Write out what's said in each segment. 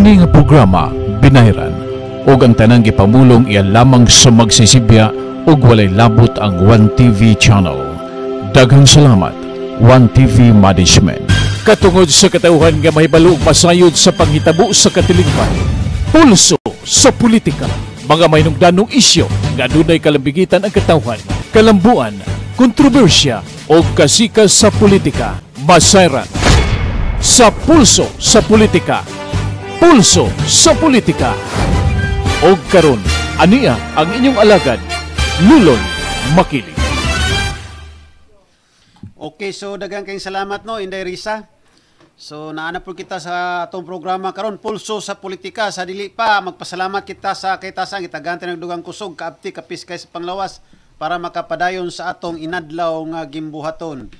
Kini nga programa binahiran ug ang tanang gipamulong iya lamang sa magsisibya ug walay labot ang One tv channel. Daghang salamat One tv Management. Katungod sa katauhan nga mahibalo masayod sa panghitabo sa katilingban. Pulso sa politika. Mga mahinungdanong isyu nga dunay kalambigitan ang katauhan, kalambuan, kontrobersya o kasikas sa politika. Masayran sa pulso sa politika Pulso sa Politika. O karon ania ang inyong alagad, Lulon Makilig. Okay, so daghang kayong salamat no, Inday Risa. So naana po kita sa atong programa karon Pulso sa Politika sa dili pa magpasalamat kita sa kay tasang itagante ng dugang kusog kaapti, kapis kay sa panglawas para makapadayon sa atong inadlaw nga gimbuhaton.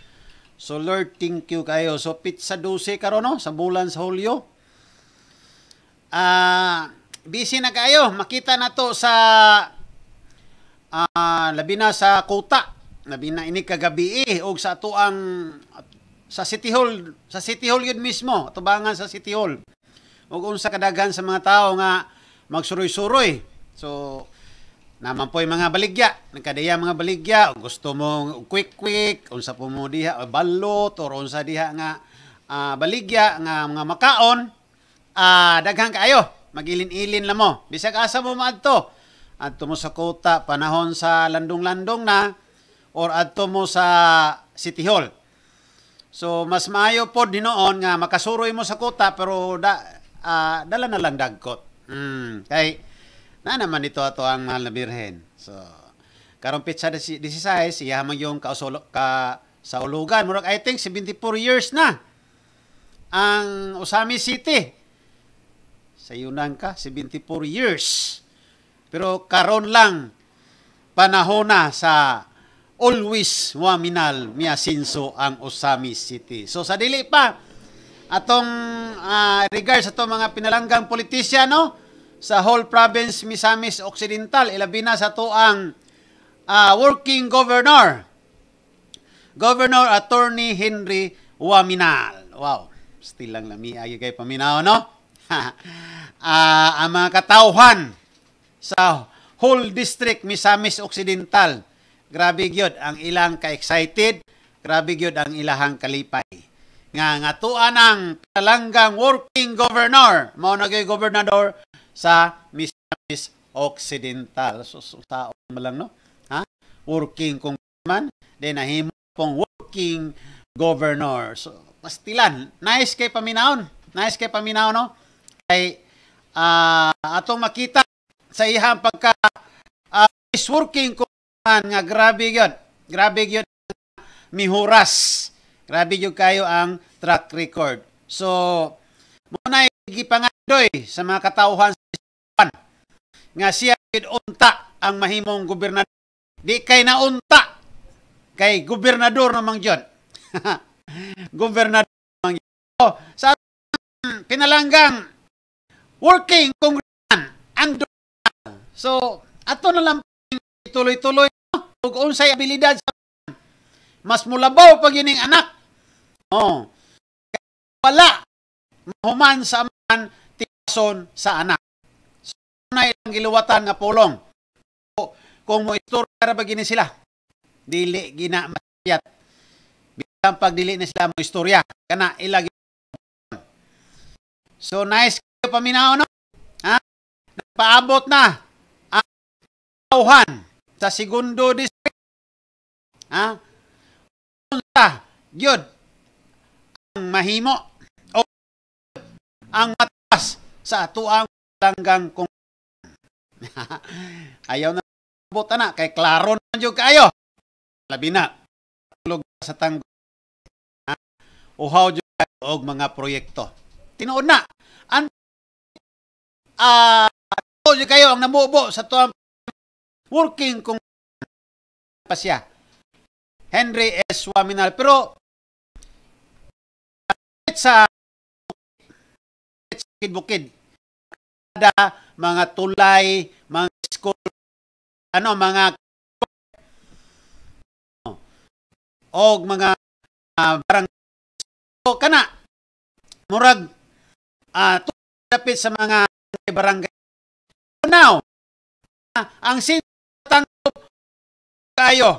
So Lord, thank you kayo. So pizza 12 karon no sa bulan sa Hulyo. Uh, busy na kayo. Makita na to sa uh, labi na sa kota. Labi na ini kagabi eh, og sa ato ang sa City Hall, sa City Hall yun mismo, tubangan sa City Hall. Ug unsa kadaghan sa mga tao nga magsuroy-suroy. So naman po yung mga baligya, nagkadaya mga baligya, gusto mo quick-quick, unsa po mo diha, balot, or unsa diha nga uh, baligya, nga mga makaon, uh, ah, daghang kaayo magilin-ilin lang mo bisag asa mo maadto adto mo sa kota panahon sa landong-landong na or adto mo sa City Hall so mas maayo pod dinoon nga makasuroy mo sa kota pero da, uh, dala na lang dagkot mm, kay na naman ito ato ang mahal na birhen so karong pitsa 16 iya man yung kausolo ka sa ulugan murag I think 74 years na ang Usami City sa Yunnan ka, 74 years. Pero karon lang, panahon na sa always wa minal miasinso ang Osami City. So sa dili pa atong uh, regards sa mga pinalanggang politisya, no sa whole province Misamis Occidental ilabi na sa to ang uh, working governor Governor Attorney Henry Waminal. Wow, still lang lami ayo kay paminaw no uh, ang mga katauhan sa whole district Misamis ah, Occidental. Grabe gyud ang ilang ka-excited, grabe gyud ang ilang kalipay. Nga ngatuan ang talanggang working governor, mao na gyud gobernador sa Misamis ah, Occidental. So, so taon lang no. Ha? Working kung man, then nahimo pong working governor. So, pastilan. Nice kay paminaon. Nice kay paminaon, no? ay uh, atong makita sa ihang pagka uh, is working ko nga grabe gyud grabe gyud mihuras grabe gyud kayo ang track record so muna gipangandoy sa mga katawhan sa nga siya unta ang mahimong gobernador di kay naunta kay gobernador namang gyud gobernador namang yun. oh, sa pinalanggang working congressman Andrew So, ato na lang tuloy-tuloy no? ug unsay abilidad sa mas mulabaw pag ining anak. Oh. Wala mahuman sa aman tiyason sa anak. So, na ilang giluwatan nga pulong. So, kung mo istorya para ba sila, dili gina masyat. Bilang pag dili na sila mo istorya, kana ilagi So nice paminaw paminaon ha? Paabot na ang kauhan sa segundo district. Ha? Unsa gyud ang mahimo o ang matas sa atuang langgang kung ayaw na abot na kay klaro na jud kayo. Labi na tulog sa tanggol. Uhaw jud og mga proyekto. Tinuod na ang uh, kayo ang namubo sa tuwang working kung pa siya. Henry S. Waminal. Pero sa bukid-bukid kada mga tulay, mga school, ano, mga o mga uh, barangay so, kana murag uh, ah, dapit sa mga barangay. Now, ang sinatanggap kayo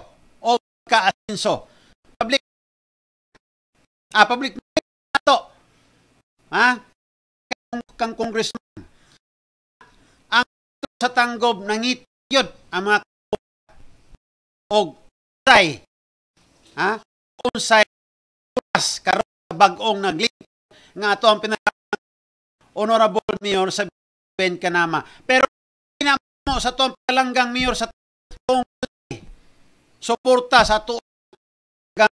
o kaasinso. Public ah, public to. Ha? Kang, kang congressman. Ang sa tanggob nangit yun ang mga og say, ha kung sa oras karon bagong naglit nga ato ang pinaka honorable mayor sa Ben Kanama. Pero mo sa tuwang palanggang mayor sa tuwang suporta sa tuwang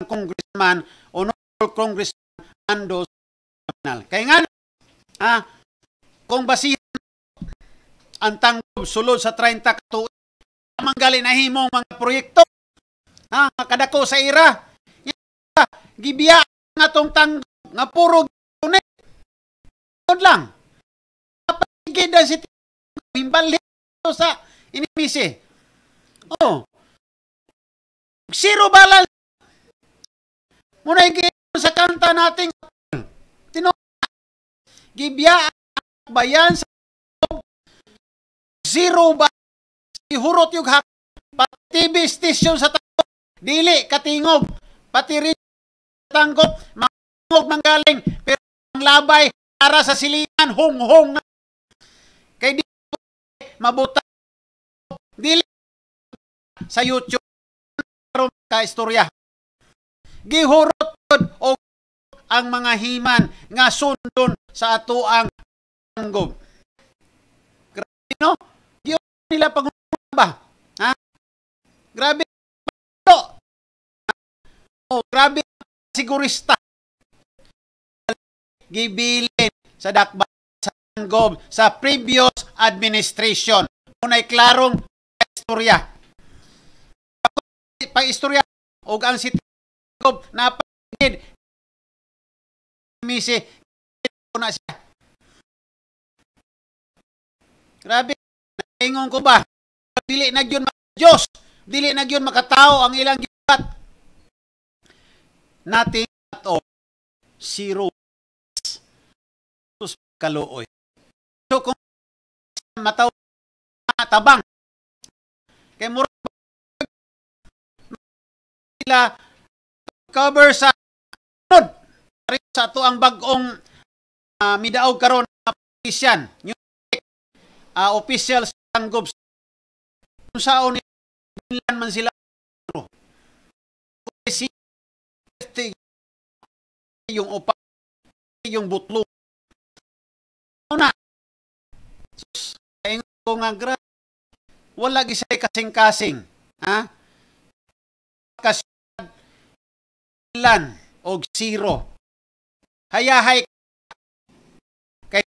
congressman o honorable congressman Ando National. Kaya nga, ah, kung basihan ang tanggol sulod sa 30 katuig, manggali na himong mga proyekto, ha, ah, kadako sa ira, gibiya nga tong tanggol, nga puro giunit, lang gida si Timbalik sa inimisi. Oh. Zero balal. Muna sa kanta nating tinuha. Gibya bayan sa zero ba ihurot yung hak pati TV sa tangkop dili katingog pati rin tangkop mangog manggaling pero ang labay para sa silingan Hung-hung. Kay di mabuta dili sa YouTube karon ka istorya. Gihurot og ang mga himan nga sundon sa atoang gob. Grabe no? Giyon nila pag ba? Ha? Grabe. No. Oh, grabe sigurista. Gibilin sa dakbang GOB sa previous administration. Unay klarong istorya. Pag-istorya ug ang si Gov napagid misi na siya. Grabe, ingon ko ba? Dili na yun Diyos. Dili na yun makatao ang ilang gibat. Nothing at all. Zero. Kaluoy. So kung mataw tabang kay mura sila cover sa sunod sa ato ang bagong uh, midaog karon na Christian uh, ah, official sanggob tanggop kung saon nilan man sila yung upa yung butlo una Sus, kaya ko nga gra. Wala gisay kasing-kasing. Ha? Kasyad, ilan, o zero. Hayahay kay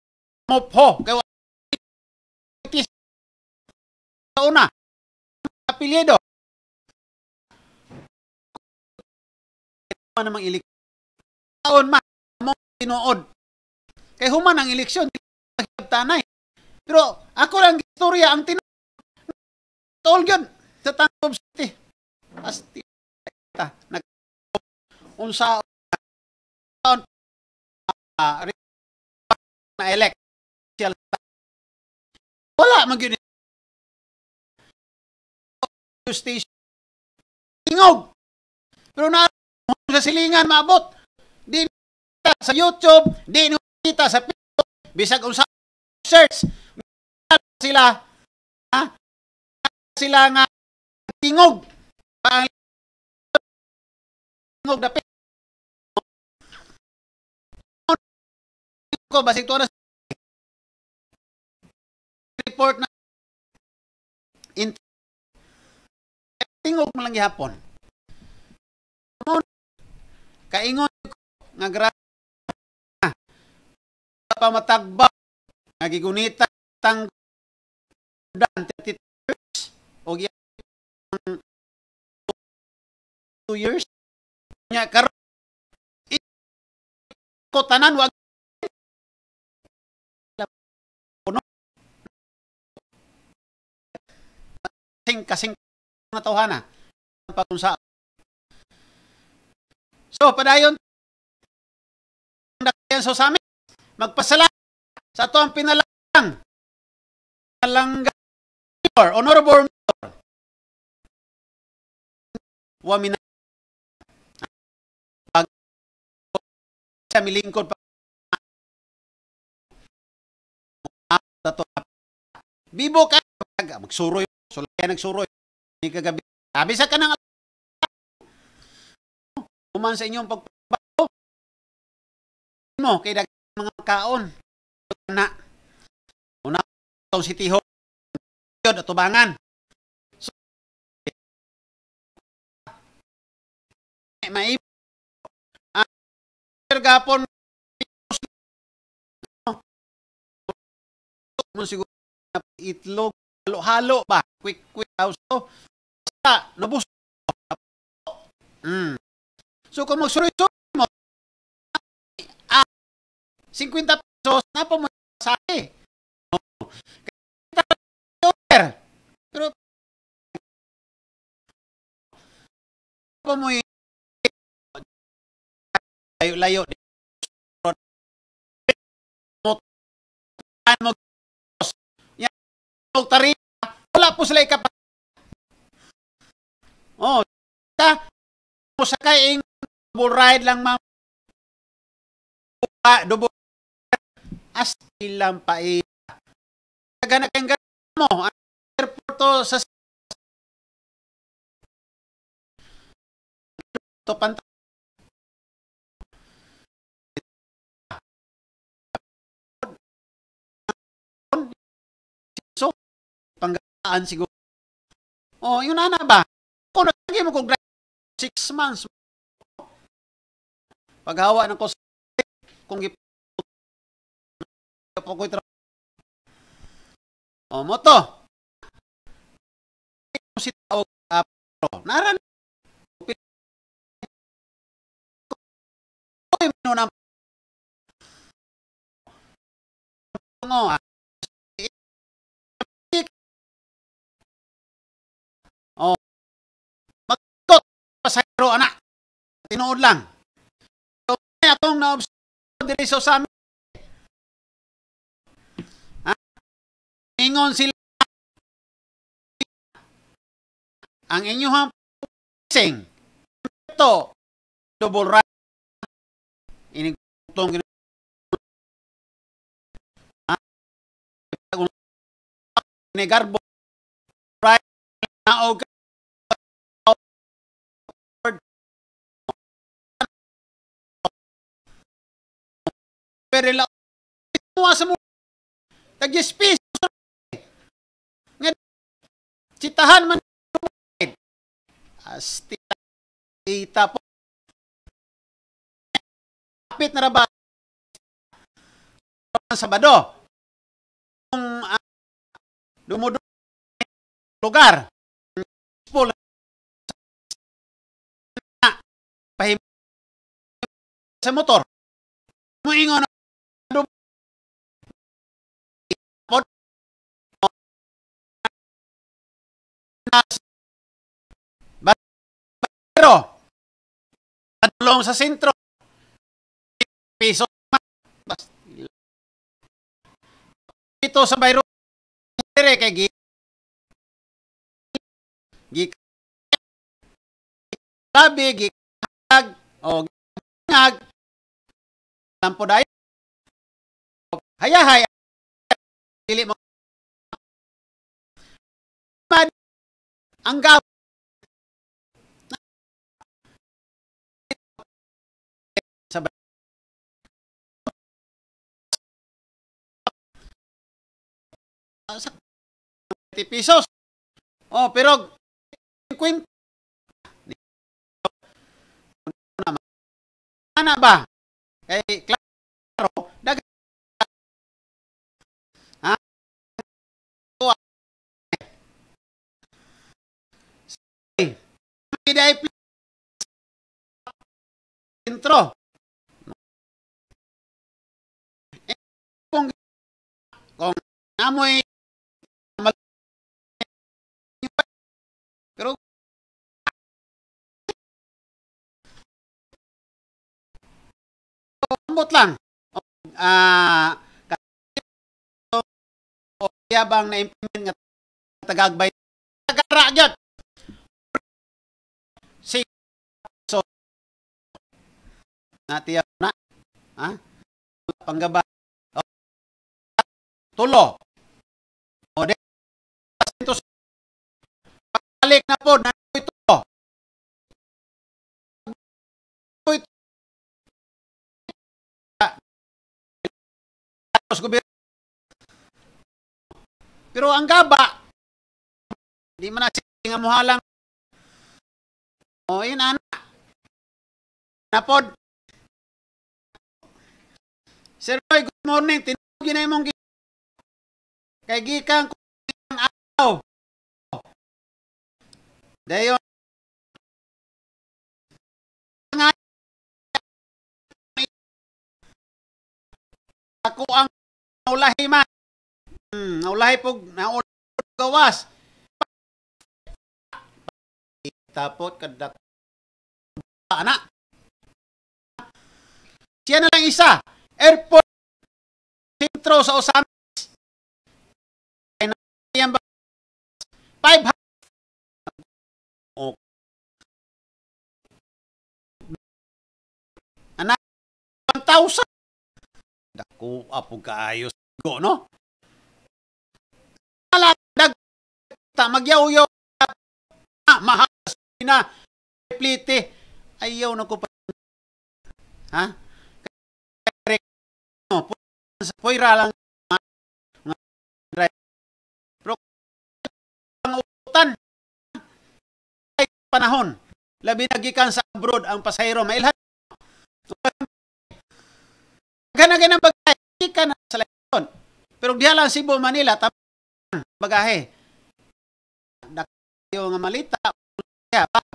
mo po, kay sa una, apelyido. Human namang ilik. Taon man, mo tinuod. Kay human ang eleksyon, tanay. Pero ako lang istorya ang tinawag tol yun sa Tangkob City. As tita, nag unsa ah, na elect wala magyun station ingog pero na sa silingan maabot di sa YouTube di kita sa Facebook bisag unsa church sila ha? sila nga tingog ang tingog dapat ko basig to na report na in tingog mo lang gihapon kaingon nga grabe pa matagba nagigunita tang dan 30 years o giyang 2 years nya karon ko tanan wag kasing kasing na tawhana pagunsa so padayon so sa amin magpasalamat sa to ang pinalang. Pinalangga mayor, honorable mayor. Wamina. Pag sa milingkod pa. Tato. Bibo ka. Magsuroy. Sulay nagsuroy. Ni kagabi. Sabi sa kanang Human sa inyong pagbabago. Mo kay mga kaon na una tong City Hall yun at tubangan so may ah, gapon mo siguro itlog halo-halo ba quick quick house to sa nabus mm. so kung magsuroy-suroy mo ah, 50 pesos na po mo sabi. No? Pero pa mo layo-layo mo mo wala po sila ikapag oh ta mo sakay ing bull ride lang ma dubo asti lampaia. Eh. Kaganakan mo ang airporto sa to pantay. So, siguro. Oh, yun na ba? Kung nagkagay mo kung six months, paghawa ng kung po ko'y trabaho. O, oh, moto. Ito si tawag apro. Naran. Oy, minunam. na. O. Ano oh. Magkot pasahero anak. Tinuod lang. So, atong na-observe diri sa amin Ingon sila ang inyong sing ito double right inigtong negarbo right na okay pero la mo sa mo tag Chitahan man as tita po kapit na raba Sabado kung uh, lugar full sa motor mo tulong sa sentro. Piso. Ito sa bayro. Dire kay gi. Gi. Labi gi. Hag. O oh, hag. Lampo dai. Hayahay. Dili mo. Ang gab sa 20 pesos. Oh, pero 50 Ana ba? Kay eh, klaro, daga ha? Kiday intro. Eh, kung amoy Ambot lang. Ah, uh, oh, o yabang na implement nga tagagbay nagara Si so natiya na ha? Panggaba o, oh, tulo. O de balik na po na sa gobyerno. Pero ang gaba, di man nga mo halang. O, yun ana. Napod. Sir Roy, good morning. Tinog yun mong kay gikan ko ang araw. Dayon ako ang naulahi man. Hmm, naulahi po, naulahi gawas. Tapot kadak Anak. Siya na lang isa. Airport sentro sa Osamis. Yan ba? 500. Okay. Anak, 1,000. Kung apog kaayos ko, no? Maladag ta magyaw-yaw ah, mahal na plite ayaw na ko pa ha no sa poira lang pro ang utan panahon labi nagikan sa abroad ang pasahero mailhan na ganang bagahe, hindi ka na sa layon. Pero diha lang Cebu, Manila, tamaan bagahe. Nakayo nga malita, pa. bag.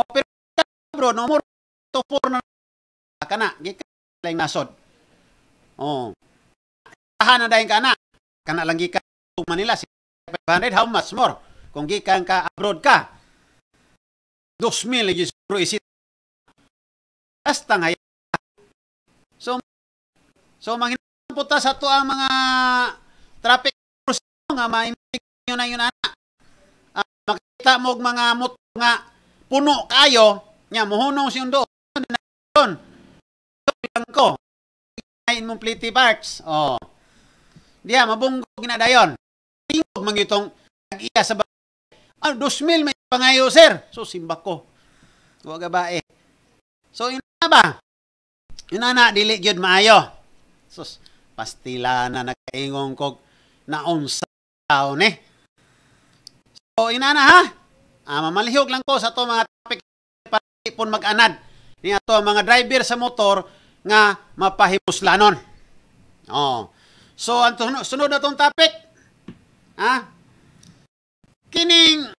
Oh, pero bro, no more to for na kana, gikan lang nasod. Oh. Tahan na dayon kana. Kana lang gikan Manila, 500, how much more? Kung gikan ka abroad ka, 2,000 lagi siguro isip. Basta nga So po ta sa to ang mga traffic nga maimig nyo na yun ana. Uh, makita mo mga motor nga puno kayo nya mohunong siyon doon na doon. Lang ko. Kain mong pliti parts. Oh. Diya mabunggo na dayon. Tingog man gitong iya sa Ah, mil may pangayo, sir. So, simba ko. Huwag ba eh. So, ina ba? Ina na, dili gyud maayo. Sus, pastila na nakaingong kog naon sa taon eh. So, inana ha? Ah, mamalihog lang ko sa to mga topic para ipon mag-anad ni ato mga driver sa motor nga mapahimuslanon. Oh. So, ang sunod na tong topic, ha? Kining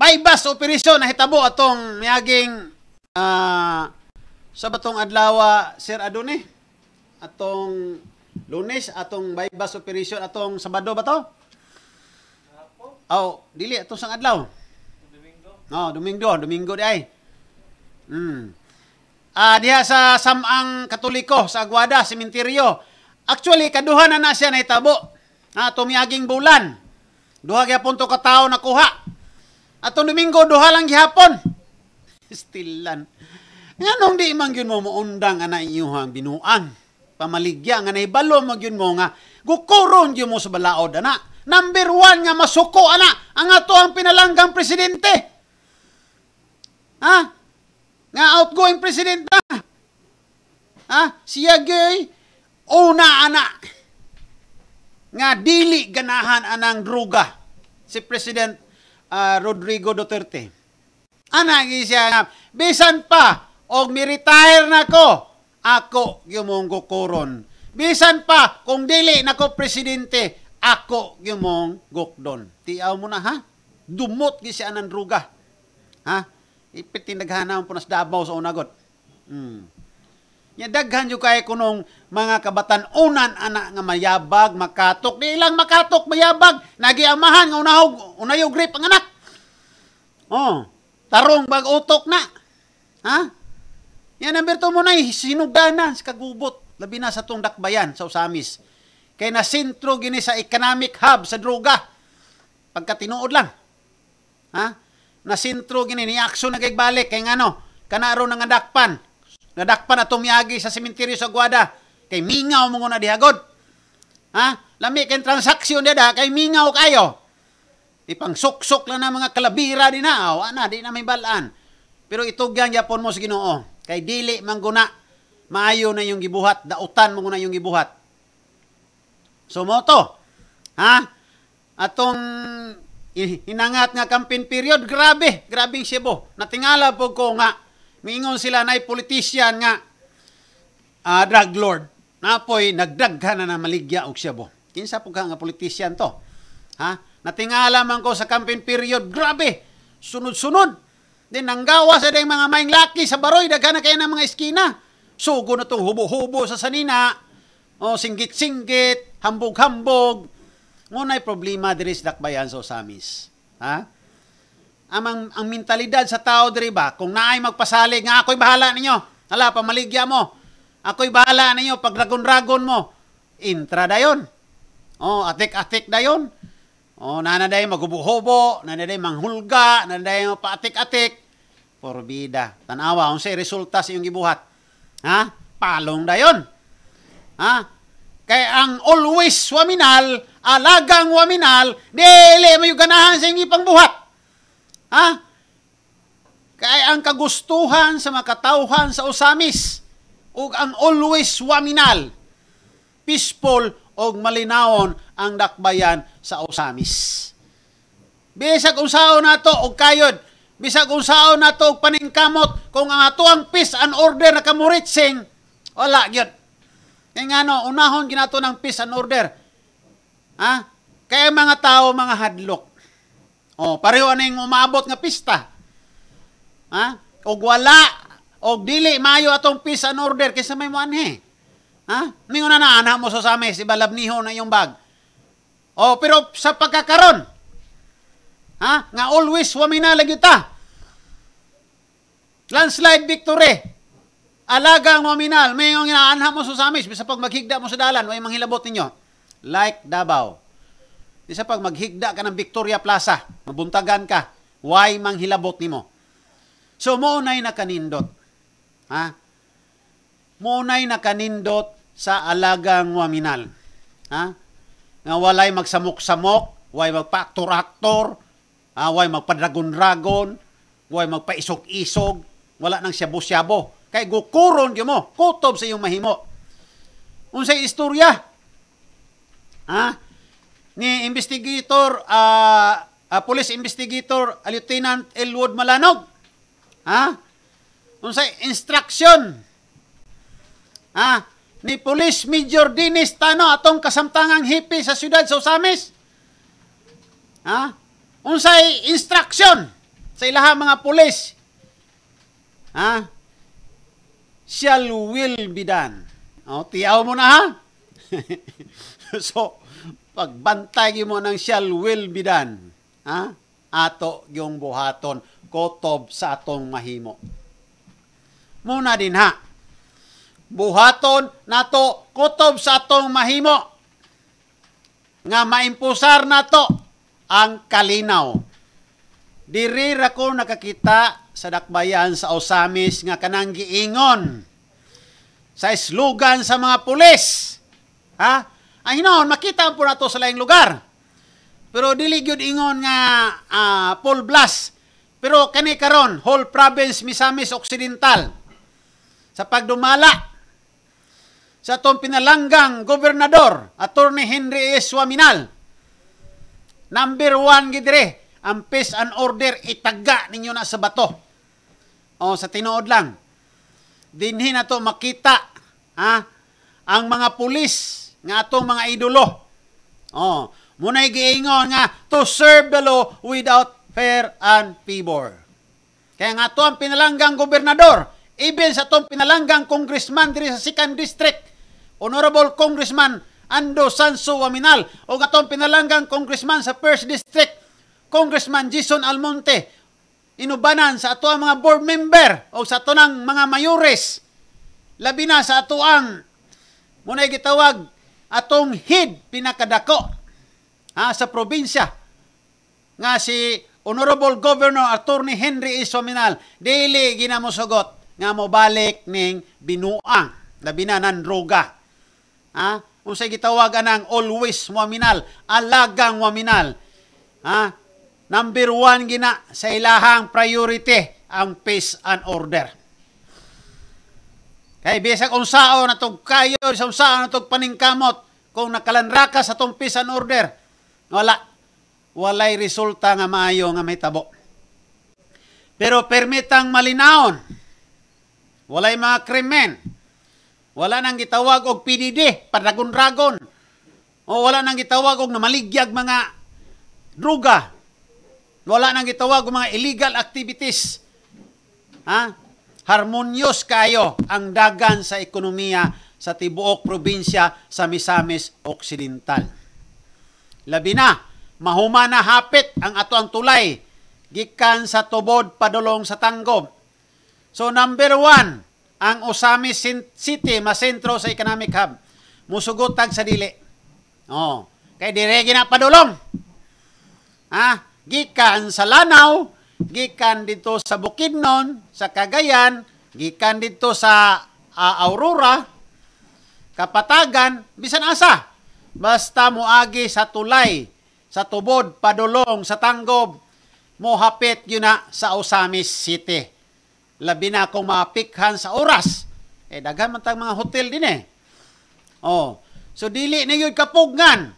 bypass operasyon na hitabo atong miaging uh, ah, sa batong adlaw Sir Adone atong Lunes atong bypass operation atong Sabado ba to? Oh, dili atong sang adlaw. Domingo. No, Domingo, Domingo di ay. Hmm. Ah, diha sa Samang Katoliko sa Aguada Sementeryo. Actually kaduha na na siya na itabo. Na tumiyaging bulan. Duha gyapon punto ka tawo kuha. Atong Domingo duha lang gihapon. Still lan. Nganong di man gyud mo muundang ana inyuhang binuang pamaligya nga nahibalo mo gyud mo nga gukuron gyud mo sa balaod ana. Number one nga masuko ana ang ato ang pinalanggang presidente. Ha? Nga outgoing presidente. Ha? Siya gay una ana nga dili ganahan anang druga si President uh, Rodrigo Duterte. Ana siya nga bisan pa og mi retire na ko ako yung gukuron. Bisan pa, kung dili na ko presidente, ako yung gukdon. Tiaw mo na ha? Dumot gi siya ng ruga. Ha? Ipit tinaghanan po nas dabaw sa unagot. Hmm. Nya daghan jud kay kunong mga kabatan-unan ana nga mayabag, makatok, di ilang makatok, mayabag, nagiamahan nga unahog, unayog grip ang anak. Oh, tarong bag utok na mo na eh, sinugdanan sa kagubot, labi na sa tong dakbayan sa Usamis. Kay na sentro gini sa economic hub sa droga. Pagka tinuod lang. Ha? Na sentro gini ni aksyon nagagbalik kay ngano, kanaro nang dakpan. Nadakpan na tumiyagi sa cemetery sa Guada. Kay mingaw mo na dihagod. Ha? Lami kay transaksyon da kay mingaw kayo. Ipangsuksok lang na mga kalabira din na. Awa na, di na may balaan. Pero itugang yapon mo sa ginoo. Oh. Kay dili manguna maayo na yung gibuhat, dautan mo na yung gibuhat. So mo to. Ha? Atong hinangat nga campaign period, grabe, grabing sibo. Natingala po ko nga, miingon sila na politician nga, uh, drug lord, napoy nagdaghan na na maligya og sibo. Kinsa po ka nga politician to. Ha? Natingala man ko sa campaign period, grabe, sunod-sunod, Then nanggawa sa dayong mga maing laki sa baroy, daghan na kayo ng mga eskina. Sugo na itong hubo-hubo sa sanina. O, singgit-singgit, hambog-hambog. Ngunay problema diri sa dakbayan sa Osamis. Ha? Amang ang mentalidad sa tao diri ba, kung naay magpasalig nga ako'y bahala ninyo. Hala pamaligya mo. Ako'y bahala ninyo pag ragon-ragon mo. Intra dayon. O, atik-atik dayon. O, nanaday magubuhobo, nanaday manghulga, nanaday paatik-atik porbida. Tanawa, unsay resulta sa iyong gibuhat. Ha? Palong dayon. Ha? Kay ang always waminal, alagang waminal, dili mayo ganahan sa iyong ipangbuhat. Ha? Kay ang kagustuhan sa makatauhan sa usamis ug ang always waminal, peaceful og malinawon ang dakbayan sa usamis. Bisag usaw to, og kayod bisag unsaon nato paningkamot kung ang atuang peace and order na kamuritsing wala gyud e nga no unahon ginato ng peace and order ha kaya mga tao mga hadlok oh pareho aning umaabot nga pista ha og wala og dili maayo atong peace and order kaysa may manhe ha mingon na na anak mo sa same si balabniho na yung bag oh pero sa pagkakaron Ha? Nga always wami na lagi ta. Landslide victory. Alaga ang nominal. May ang inaanha mo sa samis. Bisa pag maghigda mo sa dalan, may manghilabot ninyo. Like Davao. Bisa pag maghigda ka ng Victoria Plaza, mabuntagan ka, why manghilabot nimo? So, maunay na kanindot. Ha? Maunay na kanindot sa alaga alagang waminal. Ha? Nga walay magsamok-samok, way magpa-actor-actor, ah, way magpadragon-dragon, way magpaisog-isog, wala nang syabo-syabo. Kay gukuron gyud mo, kutob sa iyong mahimo. Unsay istorya? Ha? Ni investigator uh, uh, police investigator Lieutenant Elwood Malanog. Ha? Unsay instruction? Ha? Ni Police Major Dinis Tano atong kasamtangang hippie sa siyudad sa Usamis. Ha? Unsay instruction sa ilaha mga pulis Ha? Shall will be done. O, tiyaw mo na ha? so, pagbantay mo ng shall will be done. Ha? Ato yung buhaton. Kotob sa atong mahimo. Muna din ha. Buhaton nato kotob sa atong mahimo nga maimpusar nato ang kalinaw. Diri ra ko nakakita sa dakbayan sa Osamis nga kanang giingon sa slogan sa mga pulis. Ha? Ang hinoon, makita po nato sa laing lugar. Pero dili gyud ingon nga uh, ah, full blast. Pero kani karon whole province Misamis Occidental sa pagdumala sa atong pinalanggang gobernador, Attorney Henry S. E. Suaminal. Number one, gidre, ang peace and order itaga ninyo na sa bato. O, sa tinuod lang. Dinhi na to makita, ha? Ang mga pulis nga atong mga idolo. O, muna'y giingon nga, to serve the law without fear and favor. Kaya nga to ang pinalanggang gobernador, even sa itong pinalanggang congressman diri sa 2nd District, Honorable Congressman Ando Sanso Waminal, o atong pinalanggang congressman sa 1st District, Congressman Jason Almonte, inubanan sa ato ang mga board member o sa ato ng mga mayores. Labi na sa ato ang munay gitawag atong head pinakadako ha, sa probinsya nga si Honorable Governor Attorney Henry Isominal e. daily ginamosugot nga mobalik ning binuang labi na nan droga. Ha? Unsay gitawagan ang always waminal, alagang waminal. Ha? Number one gina sa ilahang priority ang peace and order. Kay bisag unsao na tog kayo, sa unsao na tog paningkamot, kung nakalanra sa tong peace and order, wala. Walay resulta nga maayo nga may tabo. Pero permitang malinaon, walay mga krimen, wala nang gitawag og PDD, padagon-ragon, o wala nang gitawag og namaligyag mga druga, wala nang gitawag mga illegal activities. Ha? Harmonious kayo ang dagan sa ekonomiya sa tibuok probinsya sa Misamis Occidental. Labi na, mahuma na hapit ang ato ang tulay gikan sa tubod padulong sa tanggom. So number one, ang Osamis City masentro sa economic hub. Musugot tag sa dili. Oh, kay diregi na padulong. Ha? gikan sa Lanao, gikan dito sa Bukidnon, sa Cagayan, gikan dito sa uh, Aurora, Kapatagan, bisan asa. Basta moagi sa tulay, sa tubod, padulong, sa tanggob, mohapit yun na sa Osamis City. Labi na kung mapikhan sa oras. Eh, daghan man tayong mga hotel din eh. Oh. So, dili na yun kapugnan.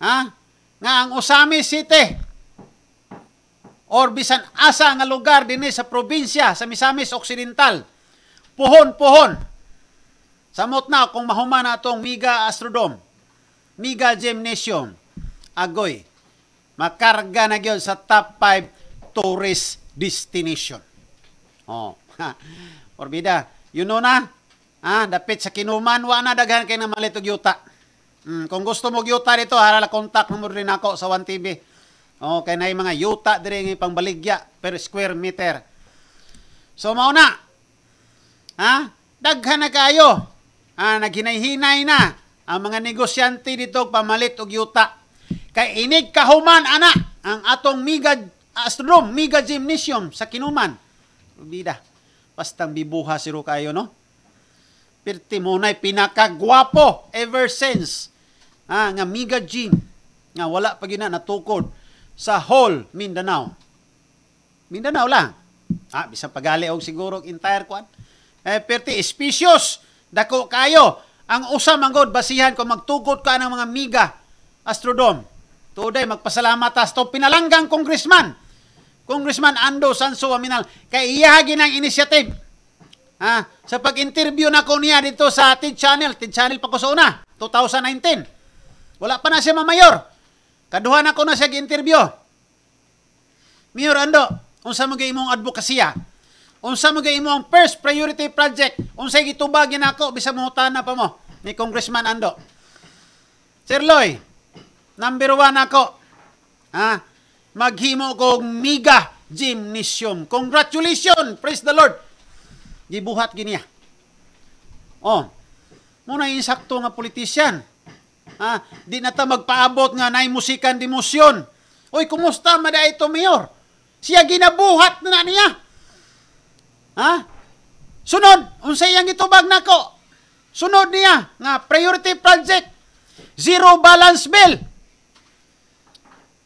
Ha? Nga ang Osamis City, or bisan asa nga lugar dinhi sa probinsya sa Misamis Occidental. Puhon-puhon. Samot na kung mahuman na itong Mega Astrodome, Miga Gymnasium, Agoy, makarga na gyud sa top 5 tourist destination. Oh. Orbida, you know na, ah, dapit sa kinuman, wa na daghan kay na malit og yuta. Mm, kung gusto mo gyuta dito, harala contact mo rin ako sa 1TV. Okay na yung mga yuta diri nga pangbaligya per square meter. So mao na. Ha? Daghan na kayo. Ah, naghinay-hinay na ang mga negosyante dito pamalit og yuta. Kay inig kahuman ana ang atong mega astrodome, mega gymnasium sa Kinuman. Bida. Pastang bibuha siro kayo, no? Pirti na pinakagwapo ever since. Ah, nga mega gym nga wala pa gyud na natukod sa whole Mindanao. Mindanao lang. Ah, bisang pagali og siguro entire kwan. Eh, perti species dako kayo. Ang usa manggod basihan ko magtugot ka ng mga miga Astrodome. Today magpasalamat ta sa pinalanggang congressman. Congressman Ando Sanso Aminal kay iyahagi ng initiative. Ha, sa pag-interview nako niya dito sa TID Channel, TID Channel pa ko sa una, 2019. Wala pa na siya mamayor. Kaduhan ako na siya gi-interview. Mayor Ando, unsa mo imong advokasya? Unsa mo imong first priority project? Unsa gitubag ako bisa na pa mo ni Congressman Ando? Sir Loy, number one ako. Ha? Maghimo kog mega gymnasium. Congratulations! Praise the Lord! Gibuhat giniya. Ah. Oh, muna insakto nga politisyan Ha? Di na ta magpaabot nga na musikan di musyon. Uy, kumusta mada ito, Mayor? Siya ginabuhat na, na niya. Ha? Sunod, unsay yang itubag nako. Sunod niya nga priority project zero balance bill.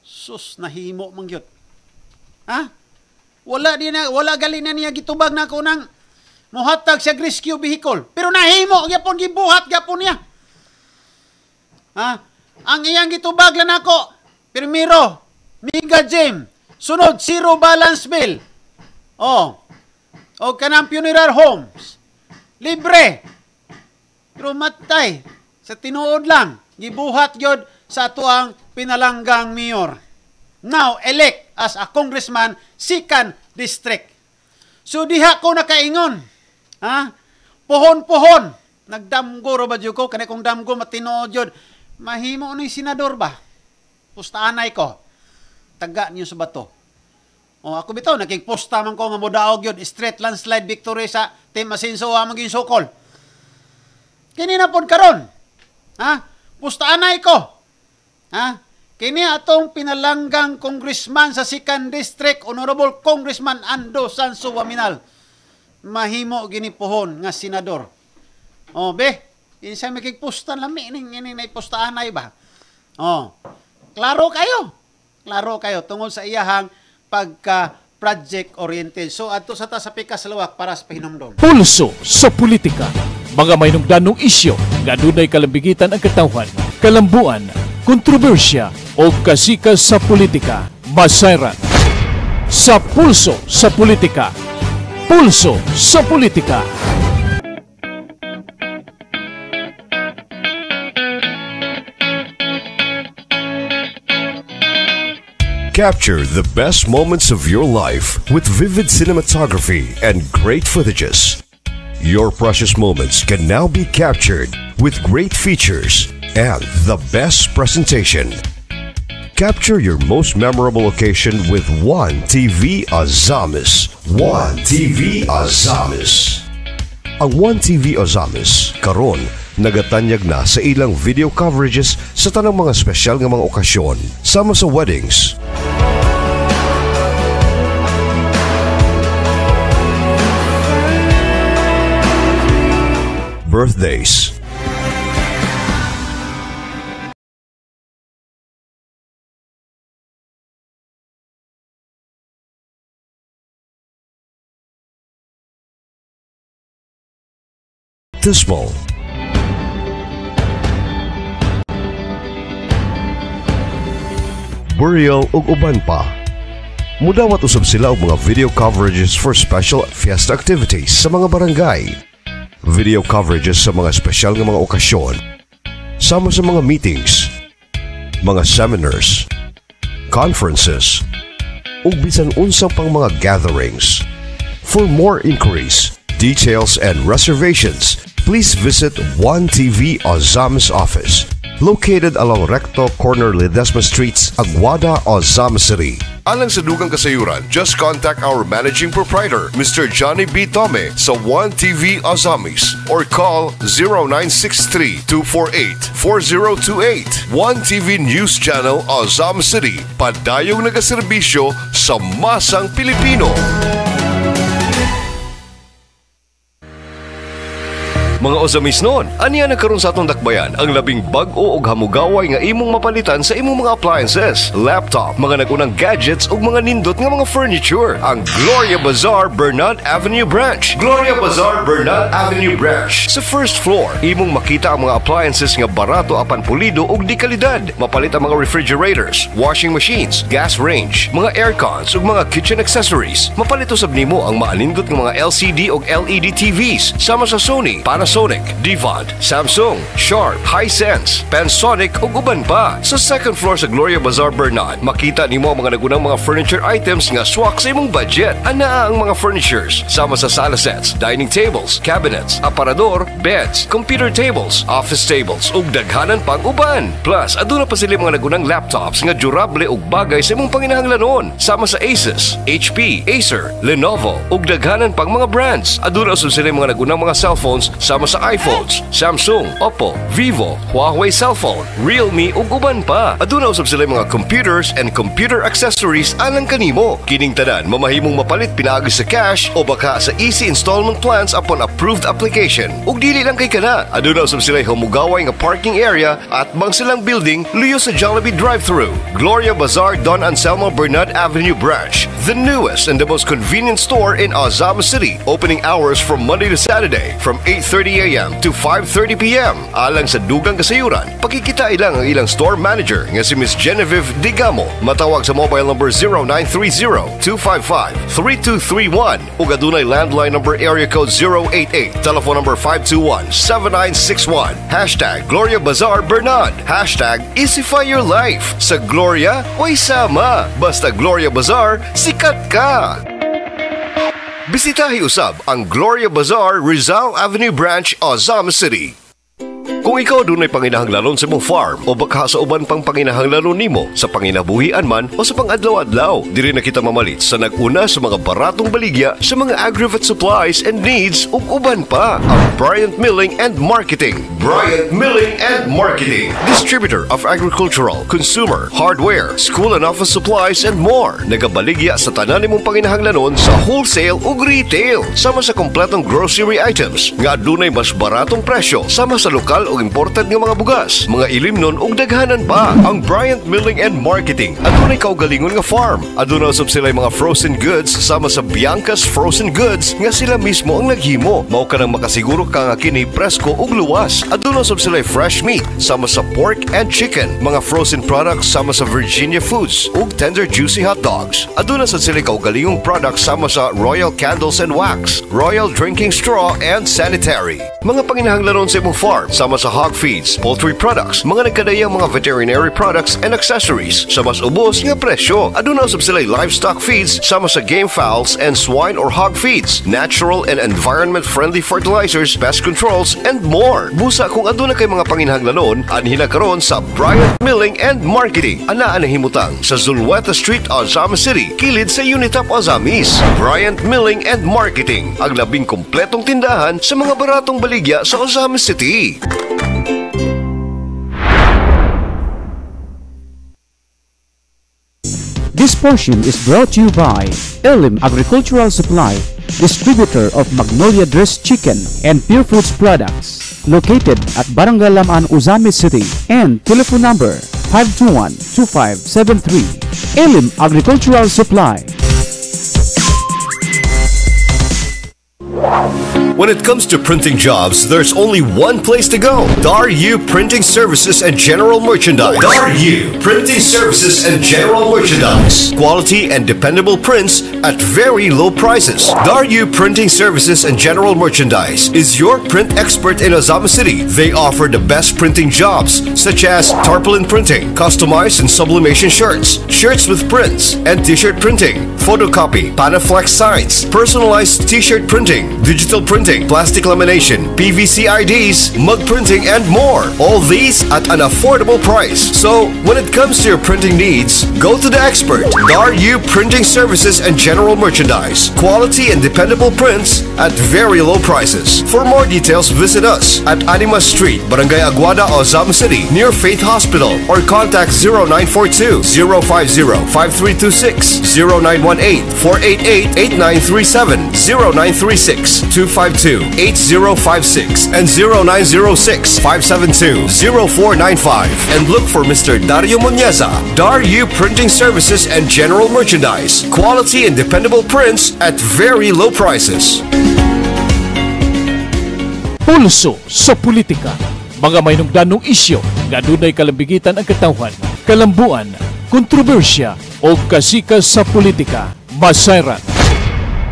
Sus nahimo mangyot. Ha? Wala di na wala gali na niya gitubag nako nang mohatag sa rescue vehicle. Pero nahimo gyapon gibuhat gyapon niya. Ha? Ang iyang gitubag lang ako. Primero, Mega Jim, Sunod, Zero Balance Bill. Oh. O kanang funeral homes. Libre. Pero matay. Sa tinuod lang. Gibuhat yod sa tuang pinalanggang mayor. Now, elect as a congressman, Sikan District. So, diha ko nakaingon. Ha? Pohon-pohon. Nagdamgo ro ba ko? Kani kong damgo matinuod yod Mahimo ni senador ba? Pustaanay ko. Taga niyo sa bato. O ako bitaw, nakikposta man ko nga modaog yun. Straight landslide victory sa Team Masinso ha maging sukol. Kini na pod karon. Ha? Pustaanay ko. Ha? Kini atong pinalanggang congressman sa Second District, Honorable Congressman Ando Sanso Waminal. Mahimo pohon nga senador. O, be, eh, eh, Insa may kikpusta lami ning ini na ipustahan na iba. Oh. Klaro kayo. Klaro kayo tungod sa iyahang pagka project oriented. So adto sa ta sa pika sa para sa pahinumdom. Pulso sa politika. Mga mahinungdanong isyu nga dunay kalambigitan ang katawhan, kalambuan, kontrobersya o kasika sa politika. Masayran sa pulso sa politika. Pulso sa politika. Capture the best moments of your life with vivid cinematography and great footages. Your precious moments can now be captured with great features and the best presentation. Capture your most memorable occasion with One TV Azamis. One TV Azamis. Ang One TV Azamis, karon nagatanyag na sa ilang video coverages sa tanang mga special nga mga okasyon sama sa weddings. Birthdays Dismal burial ug uban pa. Mudawat usab sila og mga video coverages for special fiesta activities sa mga barangay, video coverages sa mga special nga mga okasyon, sama sa mga meetings, mga seminars, conferences, ug bisan unsang pang mga gatherings. For more inquiries, details, and reservations, please visit 1 TV Azam's office located along Recto Corner Ledesma Streets, Aguada, Ozam City. Alang sa dugang kasayuran, just contact our managing proprietor, Mr. Johnny B. Tome sa 1TV Ozamis or call 0963-248-4028. 1TV News Channel Ozam City, padayong nagaserbisyo sa Masang Pilipino. Mga osamis noon, aniya nagkaroon sa atong dakbayan ang labing bag-o og hamugaway nga imong mapalitan sa imong mga appliances, laptop, mga nagunang gadgets ug mga nindot nga mga furniture. Ang Gloria Bazaar Bernard Avenue Branch. Gloria Bazaar Bernard Avenue Branch. Sa first floor, imong makita ang mga appliances nga barato apan pulido ug di kalidad. Mapalit ang mga refrigerators, washing machines, gas range, mga aircons ug mga kitchen accessories. Mapalito sab nimo ang maanindot nga mga LCD ug LED TVs sama sa Sony para Panasonic, Divod, Samsung, Sharp, Hisense, Panasonic ug uban pa. Sa second floor sa Gloria Bazaar Bernard, makita nimo ang mga nagunang mga furniture items nga swak sa imong budget. Ana ang mga furnitures sama sa sala sets, dining tables, cabinets, aparador, beds, computer tables, office tables ug daghanan pang uban. Plus, aduna pa sila mga nagunang laptops nga durable ug bagay sa imong panginahanglanon sama sa Asus, HP, Acer, Lenovo ug daghanan pang mga brands. Aduna usab sila mga nagunang mga cellphones sa sama sa iPhones, Samsung, Oppo, Vivo, Huawei cellphone, Realme ug uban pa. Aduna usab sila mga computers and computer accessories alang kanimo. Kining tanan mamahimong mapalit pinaagi sa cash o baka sa easy installment plans upon approved application. Ug dili lang kay kana, aduna usab sila humugaway nga parking area at bang silang building luyo sa Jollibee drive-thru. Gloria Bazaar Don Anselmo Bernard Avenue branch, the newest and the most convenient store in Azam City. Opening hours from Monday to Saturday from 8:30 8.30 a.m. to 5.30 p.m. Alang sa dugang kasayuran, pakikita ilang ang ilang store manager nga si Ms. Genevieve Digamo. Matawag sa mobile number 0930-255-3231 o gadunay landline number area code 088, telephone number 521-7961. Hashtag Gloria Bazaar Bernard. Hashtag Isify Your Life. Sa Gloria o isama. Basta Gloria Bazaar, sikat ka! Bisitahi usab ang Gloria Bazaar, Rizal Avenue Branch, Ozama City. Kung ikaw dunay panginahanglaron sa mong farm o baka sa uban pang panginahanglaron nimo sa panginabuhian man o sa pangadlaw-adlaw, diri na kita mamalit sa naguna sa mga baratong baligya sa mga aggregate supplies and needs ug uban pa. Ang Bryant Milling and Marketing. Bryant Milling and Marketing. Distributor of agricultural, consumer, hardware, school and office supplies and more. Nagabaligya sa tanan nimong panginahanglanon sa wholesale ug retail sama sa kompletong grocery items nga dunay mas baratong presyo sama sa lokal o imported nga mga bugas, mga ilimnon ug daghanan pa. Ang Bryant Milling and Marketing adunay kaugalingon nga farm. Aduna sab sila mga frozen goods sama sa Bianca's Frozen Goods nga sila mismo ang naghimo. Mao ka nang makasiguro ka nga kini presko ug luwas. Aduna sab sila fresh meat sama sa pork and chicken, mga frozen products sama sa Virginia Foods ug tender juicy hot dogs. Aduna sa sila kaugalingong products sama sa Royal Candles and Wax, Royal Drinking Straw and Sanitary. Mga panginahanglanon sa imong farm sama sa hog feeds, poultry products, mga nagkadayang mga veterinary products and accessories sa mas ubos nga presyo. Aduna sab sila livestock feeds sama sa game fowls and swine or hog feeds, natural and environment-friendly fertilizers, pest controls, and more. Busa kung aduna kay mga panginhanglanon, anhi na karon sa Bryant Milling and Marketing. Ana na himutang sa Zulueta Street, Ozama City, kilid sa Unitap Ozamis. Bryant Milling and Marketing, ang labing kompletong tindahan sa mga baratong baligya sa Ozama City. This portion is brought to you by Elim Agricultural Supply, distributor of Magnolia Dress Chicken and Pure Foods products, located at Barangay Laman, Uzami City, and telephone number 521-2573. Elim Agricultural Supply. When it comes to printing jobs, there's only one place to go. Daru Printing Services and General Merchandise. Daru Printing Services and General Merchandise. Quality and dependable prints at very low prices. Daru Printing Services and General Merchandise is your print expert in Azama City. They offer the best printing jobs such as tarpaulin printing, customized and sublimation shirts, shirts with prints, and t-shirt printing, photocopy, Panaflex signs, personalized t-shirt printing, digital printing, printing, plastic lamination, PVC IDs, mug printing, and more. All these at an affordable price. So, when it comes to your printing needs, go to the expert, Ru Printing Services and General Merchandise. Quality and dependable prints at very low prices. For more details, visit us at Anima Street, Barangay Aguada, Ozam City, near Faith Hospital, or contact 0942 050 5326 0918 488 8937 0936 252 972-8056 and 0906-572-0495 and look for Mr. Dario Moneza, Dario Printing Services and General Merchandise. Quality and dependable prints at very low prices. Pulso sa politika. Mga maynugdanong isyo na dunay kalambigitan ang katawhan, kalambuan, kontrobersya o kasikas sa politika. Masayran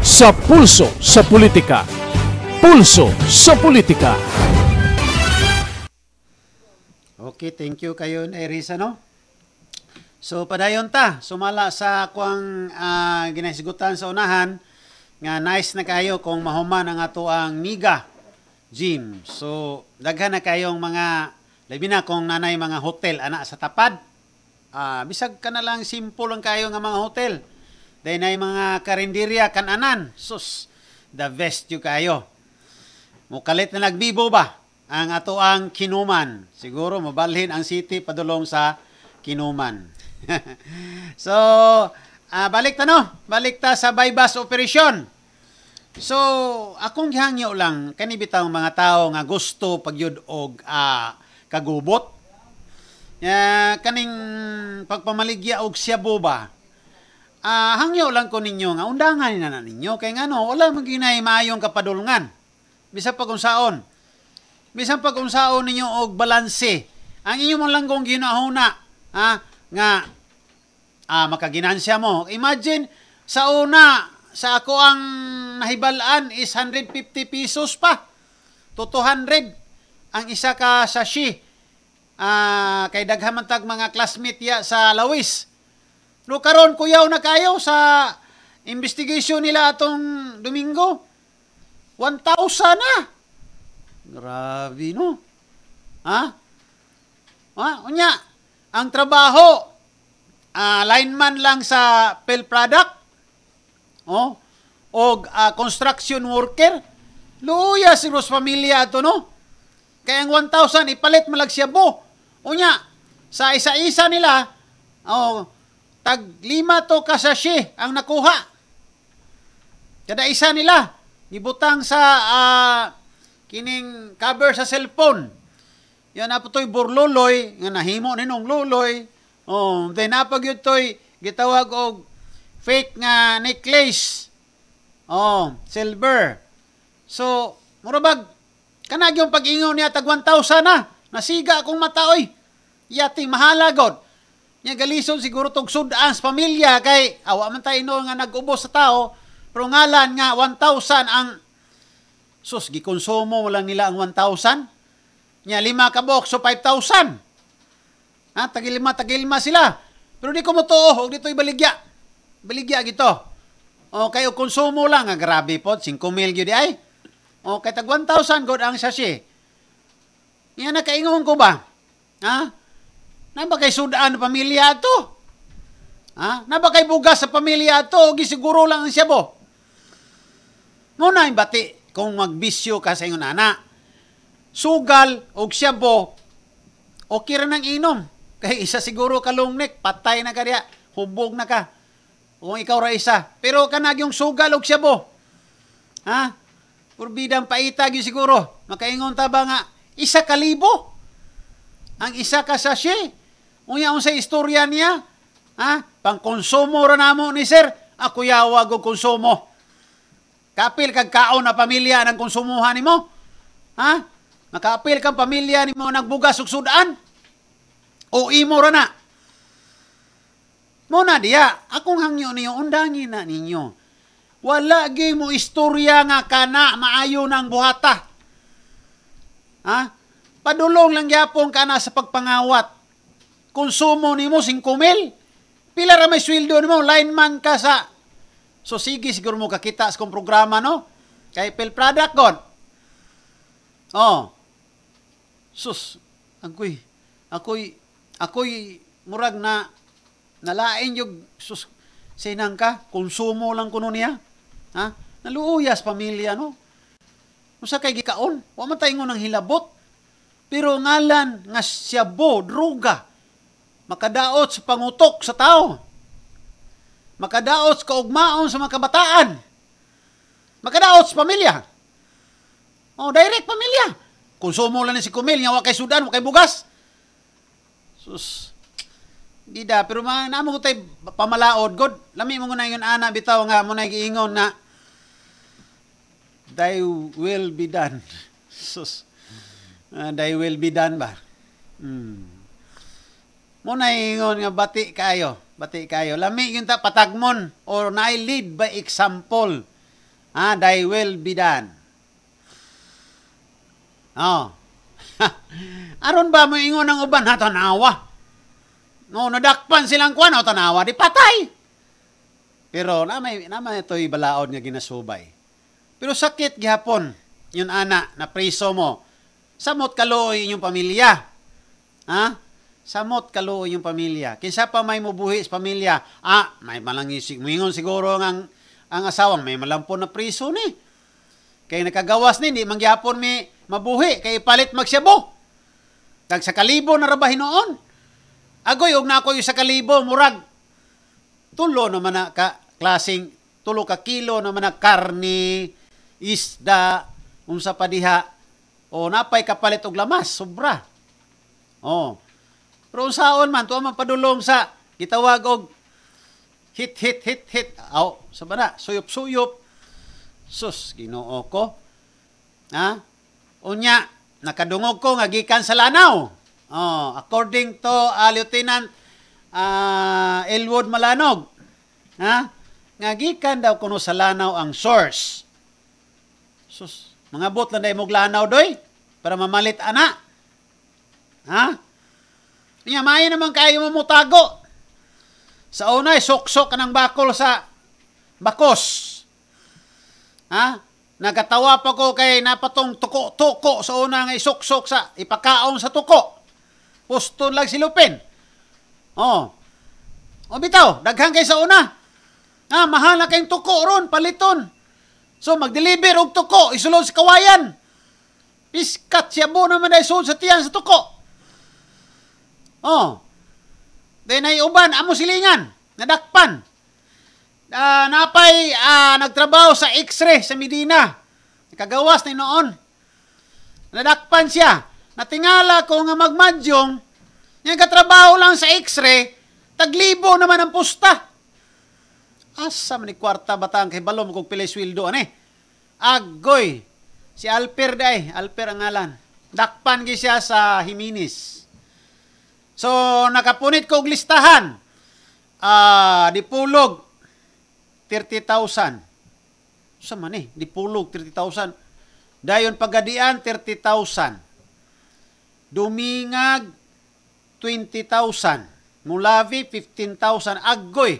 sa pulso sa politika Pulso sa Politika. Okay, thank you kayo, Iris, No? So, padayon ta, sumala sa kuang uh, ah, ginaisgutan sa unahan, nga nice na kayo kung mahuman ang ato ang niga gym. So, daghan na kayong mga, labi na kung nanay mga hotel, ana sa tapad, uh, bisag ka na lang simple ang kayo nga mga hotel. Dahil na mga karinderya kananan, sus, the best you kayo. Mukalit na nagbibo ba ang ato ang kinuman? Siguro mabalhin ang city padulong sa kinuman. so, uh, balik ta no? Balik ta sa bypass operation. So, akong hangyo lang kani mga tao nga gusto pagyud og uh, kagubot. Uh, kaning pagpamaligya og siyabo ba? uh, hangyo lang ko ninyo nga undangan na, na ninyo kay ngano wala man maayong kapadulngan bisan pag unsaon. Bisan pag unsaon ninyo og balanse. Ang inyo man langgong ginahuna, ha, nga ah, makaginansya mo. Imagine sa una sa ako ang nahibalaan is 150 pesos pa to 200 ang isa ka sashi ah, kay daghamantag mga classmate ya sa Lawis. No karon kuyaw na kayo sa investigation nila atong Domingo. 1,000 na. Grabe, no? Ha? Ha? Unya, ang trabaho, uh, lineman lang sa Pel Product, oh, o uh, construction worker, luya si Ros Pamilya ito, no? Kaya ang 1,000, ipalit malag siya bo. Unya, sa isa-isa nila, oh, tag lima to kasasye ang nakuha. Kada isa nila, Gibutang sa uh, kining cover sa cellphone. Yan na po to'y burluloy, nga nahimo ni nung luloy. Oh, then napag yun to'y gitawag og fake nga necklace. Oh, silver. So, murabag, kanag yung pag-ingaw niya tag 1,000 na. Nasiga akong mata oy. Yati, mahala God. Nya galison siguro tog sudans pamilya kay awa man tayo no nga nag-ubos sa tao pero ngalan nga 1,000 ang sus gikonsumo mo lang nila ang 1,000. Nya lima ka box so 5,000. Ha tagilima, tagilma sila. Pero di ko mo to, og dito ibaligya. Baligya gito. O kayo konsumo lang nga ah, grabe po 5,000 gyud ay. O kay tag 1,000 god ang sachet. Yan nakaingon ko ba? Ha? Na ba kay sudaan pamilya to? Ha? Naba kay bugas sa pamilya to? Gisiguro lang siya siyabo. Ngunay bati kung magbisyo ka sa iyong nana. Sugal o siyabo, okay ra ng inom. Kay isa siguro ka kalungnik, patay na ka diya, hubog na ka. Kung ikaw ra isa. Pero kanag yung sugal o siyabo. Ha? Purbidang paitag yung siguro. Makaingon ta ba nga, isa kalibo? Ang isa ka sachet. Unya sa istorya niya, ha? Pang konsumo ra namo ni sir, ako yawag og konsumo. Kapil kag kaon na pamilya ng konsumuhan nimo. Ha? Makaapil kang pamilya nimo nagbugas og sudan. O imo ra na. Mo na diya, akong hangyo niyo undangin na ninyo. Wala gi mo istorya nga kana maayo ng buhata. Ha? Padulong lang gyapon kana sa pagpangawat. Konsumo nimo 5,000. Pila ra may sweldo nimo, lineman ka sa So sige siguro mo kakita sa kong programa no. Kay Phil Product kon. Oh. Sus, angkoy. Ako'y ako'y murag na nalain yung sus sinang ka, konsumo lang kuno niya. Ha? Naluuyas pamilya no. Usa kay gikaon, wa man tayo ng hilabot. Pero ngalan nga siyabo, druga, makadaot sa pangutok sa tao makadaos kaugmaon sa mga kabataan. Makadaos pamilya. Oh, direct pamilya. Konsumo lang ni si Kumil, nga wakay sudan, wakay bugas. Sus. Di da, pero ma, naamo ko pamalaod, God. Lami mo na yun, ana, bitaw nga, mo na giingon na, thy will be done. Sus. Uh, thy will be done ba? Hmm mo na ingon nga bati kayo, bati kayo. Lami yun ta patagmon or na lead by example. ha ah, thy will be done. Oh. Aron ba mo ingon ang uban ha tanawa? No, nadakpan silang kuan o tanawa di patay. Pero na may toy balaod nga ginasubay. Pero sakit gihapon yun ana na priso mo. Samot kaloy inyong pamilya. Ha? Ah? samot kaluo yung pamilya. Kinsa pa may mubuhi sa pamilya, ah, may malangisig. Mingon siguro ang, ang asawang may malampo na priso ni. Kay nakagawas ni, di mangyapon mi mabuhi, kay ipalit magsyabo. Tag sa kalibo na rabahin noon. Agoy, og na ako yung sa kalibo, murag. Tulo naman na ka, klaseng, tulo ka kilo naman na karni, isda, unsa padiha. O napay kapalit og lamas, sobra. Oh, pero unsaon man, tuwa man padulong sa gitawag og hit, hit, hit, hit. Aw, sa bana, suyop, suyop. Sus, ginoo ko. Ha? Unya, nakadungog ko nga gikan sa lanaw. Oh, according to uh, Lieutenant uh, Elwood Malanog. Ha? Nga gikan daw kuno sa lanaw ang source. Sus, mga bot lang na imog lanaw doy para mamalit ana. Ha? Niya, maya naman kayo mamutago. Sa una, soksok ka ng bakol sa bakos. Ha? Nagatawa pa ko kay napatong tuko-tuko sa una nga isoksok sa ipakaon sa tuko. Pusto lang si Lupin. Oh. O bitaw, daghan kay sa una. Ha, ah, mahal na kayong tuko ron, paliton. So, mag-deliver og tuko, isulod sa kawayan. Piskat siya bo naman na isulod sa tiyan sa tuko. Oh. Then ay uban amo silingan, nadakpan. Uh, napay uh, nagtrabaho sa X-ray sa Medina. Kagawas ni noon. Nadakpan siya. Natingala ko nga magmadyong, yung katrabaho lang sa X-ray, taglibo naman ang pusta. Asa man ni kwarta batang kay balom kog pilay sweldo ani. Agoy. Si Alper day, Alper ang ngalan. Dakpan gi siya sa Himinis. So, nakapunit ko og listahan. Ah, uh, dipulog 30,000. Sa man eh, dipulog 30,000. Dayon pagadian 30,000. Dumingag 20,000. Mulavi 15,000. Aggoy.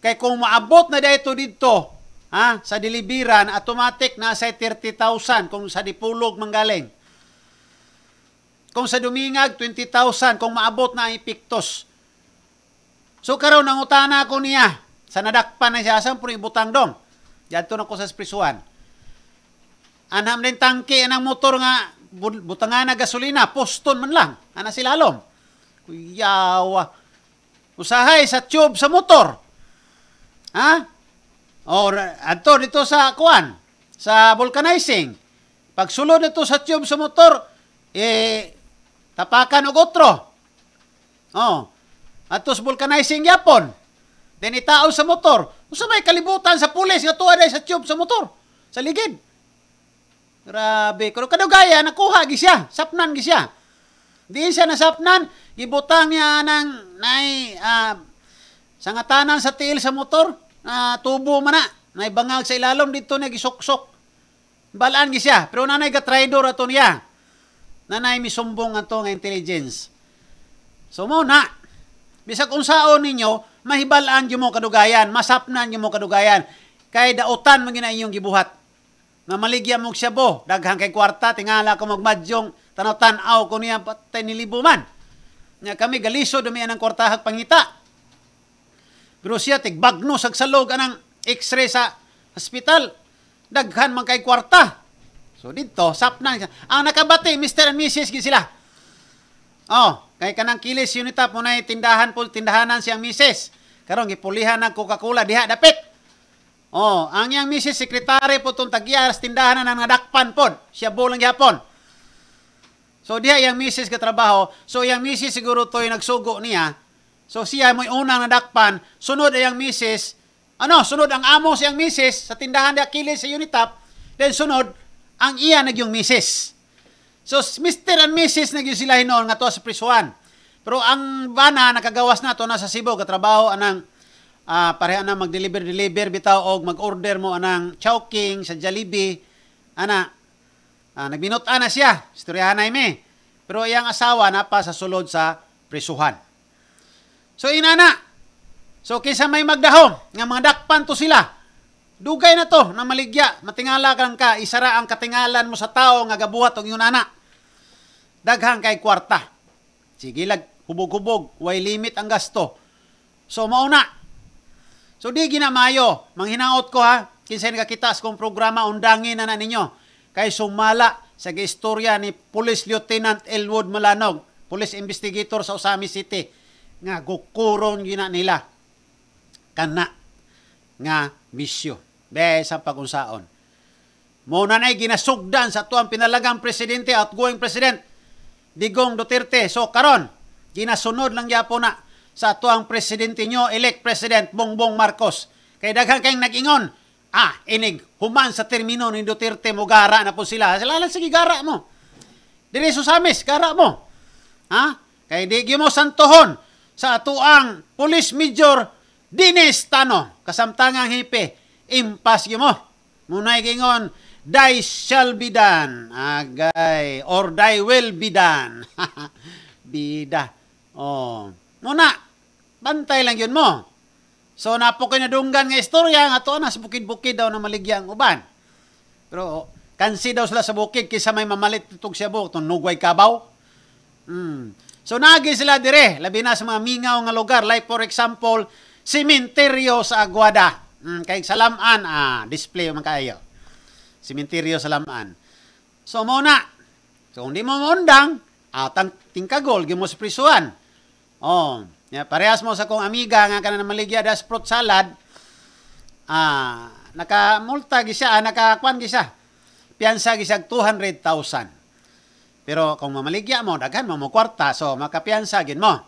Kay kung maabot na dito dito, ha, sa dilibiran, automatic na sa 30,000 kung sa dipulog manggaling. Kung sa dumingag, 20,000. Kung maabot na ang epektos. So karon ang utana ko niya. Sa nadakpan na siya, saan po ibutang dong? Diyan to na ko sa esprisuan. Anham din tangke ng motor nga butangan na gasolina, poston man lang. Ana sila alom. Kuyawa. Usahay sa tube sa motor. Ha? O adto dito sa kuan, sa vulcanizing. Pagsulod nito sa tube sa motor, eh Tapakan og utro. Oh. Atos vulcanizing yapon. Then itaaw sa motor. Usa may kalibutan sa pulis nga tuwa sa tube sa motor. Sa ligid. Grabe. Kung kadugaya, nakuha gi siya, Sapnan gi siya. Diin siya nasapnan. Gibutang niya nang nay, uh, sangatanan sa tiil sa motor. Uh, tubo man Nay bangag sa ilalom dito niya gisuksok. Balaan gi siya, Pero nanay ga traidor ato niya na Nanay misumbong ato nga intelligence. So muna, bisag unsao ninyo, mahibalaan gyud mo kadugayan, masapnan gyud mo kadugayan. Kay daotan mo gina inyong gibuhat. Na maligya mo siya bo, daghang kay kwarta, tingala ko magmadyong, tanaw-tanaw ko niya patay nilibo man. Nga kami galiso dumian ang kwartahag pangita. Pero siya tigbagno sagsalog anang x-ray sa hospital. Daghan man kay kwarta. So dito, sap na. Ang nakabati, Mr. and Mrs. sila. Oh, kay kanang kilis unita mo na tindahan po, tindahanan siyang Mrs. Karong ipulihan ng Coca-Cola diha dapit. Oh, ang yang Mrs. Secretary po tong tagiya sa tindahan na nadakpan pod. Siya bulang gyapon. So diha yang Mrs. katrabaho, so yang Mrs. siguro toy nagsugo niya. So siya mo'y unang nadakpan, sunod ang Mrs. Ano, sunod ang amo siyang Mrs. sa tindahan ni kilis sa Unitap. Then sunod, ang iya yung misis. So, Mr. and Mrs. nagyong sila hinon nga to sa prisuhan. Pero ang bana nakagawas na to nasa Cebu katrabaho anang uh, pareha na mag-deliver-deliver bitaw og mag-order mo anang chowking sa Jollibee. Ana, uh, ah, nagminot na siya. Istoryahan na Pero iyang asawa na pa sa sulod sa prisuhan. So inana, so kaysa may magdahom, nga mga dakpan to sila, Dugay na to, na maligya. Matingala ka lang ka, isara ang katingalan mo sa tao nga gabuhat og yunana. Daghang kay kwarta. Sige lag, hubog-hubog, way limit ang gasto. So mauna. So di ginamayo, manghinaot ko ha, kinsay nagakitas kong programa undangin na na ninyo. Kay sumala sa istorya ni Police Lieutenant Elwood Malanog, Police Investigator sa Osami City, nga gukuron gina nila kana nga misyo. Besang pagunsaon. Muna na'y ginasugdan sa tuang pinalagang presidente, outgoing president, Digong Duterte. So, karon ginasunod lang yapo na sa tuang presidente nyo, elect president Bongbong Marcos. Kay daghan kayong nagingon, ah, inig, human sa termino ni Duterte mo gara na po sila. Sila lang sige gara mo. Dili susamis, gara mo. Ha? Kay di mo santohon sa tuang police major Dines Tano, kasamtangang hipe impas mo. Munay gingon, thy shall be done. Agay, or thy will be done. Bida. Oh. Muna, bantay lang yun mo. So napo kay nadunggan nga istorya nga to na sa bukid-bukid daw na maligyang uban. Pero kansi daw sila sa bukid kaysa may mamalit tug siya buhok nugway kabaw. Mm. So nagi sila dire labi na sa mga mingaw nga lugar like for example cementerio sa Aguada. Mm, kay salaman, ah, display man kayo. Simenteryo salaman. So mo na. So hindi mo maundang, atang ah, tingkagol gyud mo sa prisuan. Oh, yeah, parehas mo sa kong amiga nga kana maligya das fruit salad. Ah, naka multa gi siya, ah, naka kwan gi siya. Piyansa gi siya 200,000. Pero kung mamaligya mo, daghan mo mo kwarta, so makapiyansa gin mo.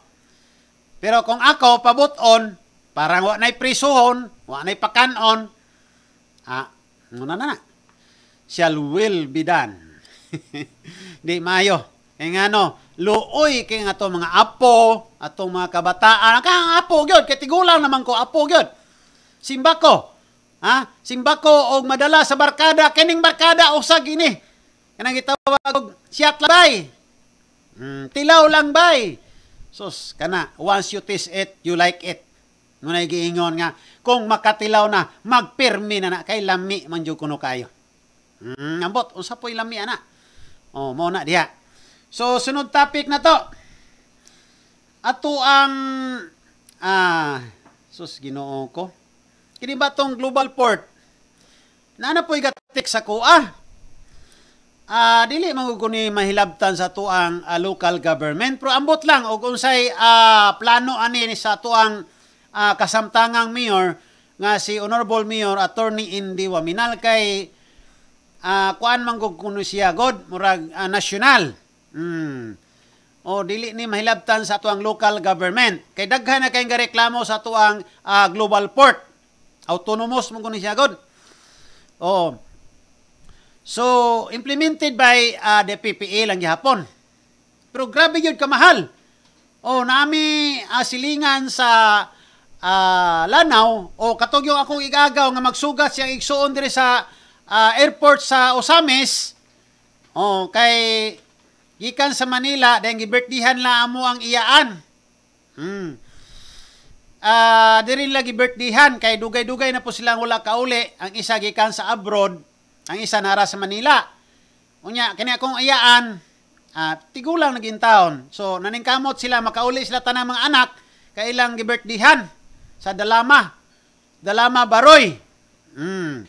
Pero kung ako pabuton, parang wa nay prisuhon, wa nay pakanon ah muna na na shall will be done di mayo kay eh nga no luoy kay nga to mga apo atong mga kabataan kang apo gyud kay tigulang naman ko apo gyud simba ko ha simba ko og madala sa barkada kining barkada usag ini kanang gitawag og siat labay mm, tilaw lang bay sus kana once you taste it you like it Ngunay giingon nga, kung makatilaw na, magpirmi na na, kay lami man jud kuno kayo. Mm, ambot, unsa po'y lami ana? Oh, mo na diha. So, sunod topic na to. Ato ang ah, sus Ginoo ko. Kini ba tong global port? na na po'y gatik sa kuha. Ah, dili maguguni mahilabtan sa tuang uh, local government, pero ambot lang og unsay uh, ah, plano ani sa tuang uh, kasamtangang mayor nga si Honorable Mayor Attorney Indi Waminal kay uh, kuan manggog kuno siya god murag uh, ah, national. Mm. O dili ni mahilabtan sa tuang local government. Kay daghan na kay nga reklamo sa tuang uh, global port. Autonomous mo kuno siya god. Oh. So, implemented by uh, the PPA lang gihapon. Pero grabe yun kamahal. Oh, nami uh, silingan sa uh, lanaw o katogyo akong igagaw nga magsugat siyang igsuon diri sa uh, airport sa Osamis oh kay gikan sa Manila dahil gibertihan la amo ang iyaan hmm uh, diri la gibertihan kay dugay-dugay na po silang wala kauli ang isa gikan sa abroad ang isa nara sa Manila unya kani akong iyaan uh, tigulang naging taon so naningkamot sila makauli sila tanang mga anak kailang gibertihan sa Dalama. Dalama Baroy. Mm.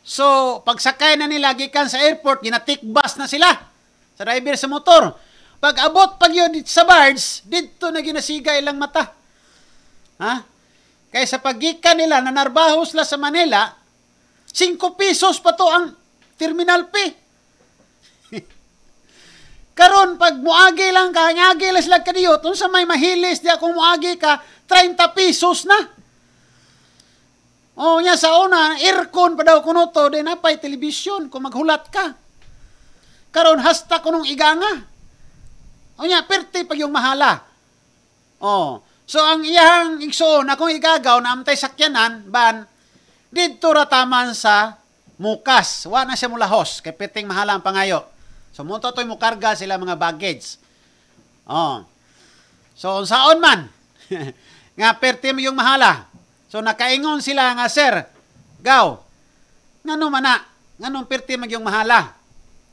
So, pagsakay na nila gikan sa airport, ginatikbas na sila sa driver sa motor. Pag abot pa yun sa birds, dito na ginasiga ilang mata. Ha? Kaya sa pagikan nila na narbahos la sa Manila, 5 pesos pa to ang terminal fee. Karon pag muagi lang ka, ngagi les lag kadiyo, tun sa may mahilis di ako muagi ka, 30 pesos na. Oh, nya sa una, aircon pa daw kuno to, di napay television, kung maghulat ka. Karon hasta kunong iganga. O oh, nya, perte pag yung mahala. Oh, so ang iyang igsoon, akong igagaw na amtay sakyanan, ban, dito rataman sa mukas. Wa na siya mulahos, kay piting mahala ang pangayo So mo totoy mo karga sila mga baggage. Oh. So saon man nga perti mo yung mahala. So nakaingon sila nga sir, gaw. Ngano man na? Nganong perti mo yung mahala?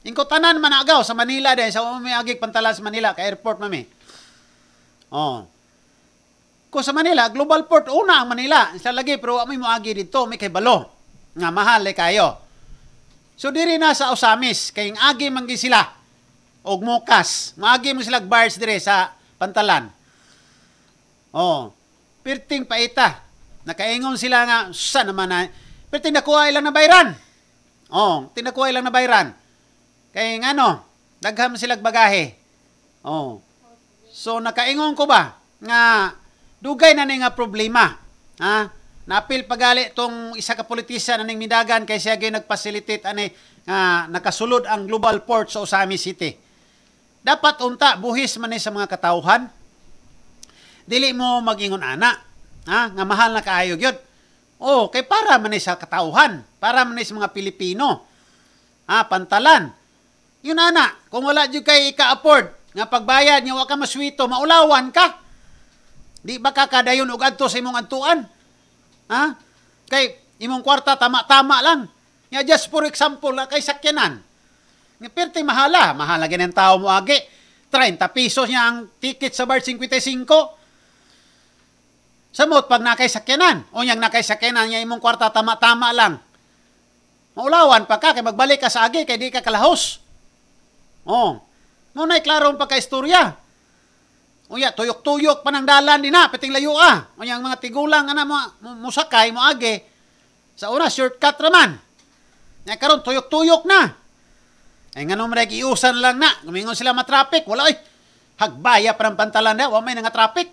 Ingko tanan man agaw sa Manila dahil sa umi agig pantala sa Manila ka airport mami. Oh. Ko sa Manila, global port una ang Manila. Sa lagi pero amoy mo agi dito, may kay balo. Nga mahal eh kayo. So diri na sa Osamis kay ang agi man sila og mukas, Maagi mo sila bars dire sa pantalan. Oh, pirting paita. Nakaingon sila nga sa naman na pirting nakuha ilang na bayran. Oh, tinakuha ilang na bayran. Kay ngano, dagham sila bagahe. Oh. So nakaingon ko ba nga dugay na ni nga problema. Ha? Napil pagali tong isa ka politisa na ning midagan kay siya gyud nagfacilitate ani uh, nakasulod ang global port sa Osami City. Dapat unta buhis man ni sa mga katawhan. Dili mo magingon ana, ha, nga mahal na kaayo gyud. Oh, kay para man ni sa katawhan, para man ni sa mga Pilipino. Ha, pantalan. Yun ana, kung wala jud kay ika afford nga pagbayad niya, wa ka maswito, maulawan ka. Di ba kakadayon og adto sa imong antuan? Ha? Kay imong kwarta tama-tama lang. Nga just for example na kay sakyanan. Nga pirte mahala, mahala ganyan tawo mo agi. 30 pesos niya ang ticket sa bar 55. Samot pag nakay sakyanan. O yang nakay sakyanan niya imong kwarta tama-tama lang. Maulawan pa ka kay magbalik ka sa agi kay di ka kalahos. Oh. Ngunay klaro ang pagka-istorya. Unya, tuyok-tuyok dalan din na, piting layo ah. Unya, ang mga tigulang, ana, mo, musakay, mo age. Sa una, shortcut raman. Nga karon tuyok-tuyok na. Ay eh, nga nung iusan lang na, gumingon sila matrapik. Wala, ay, hagbaya pa ng pantalan na, wa may nga traffic.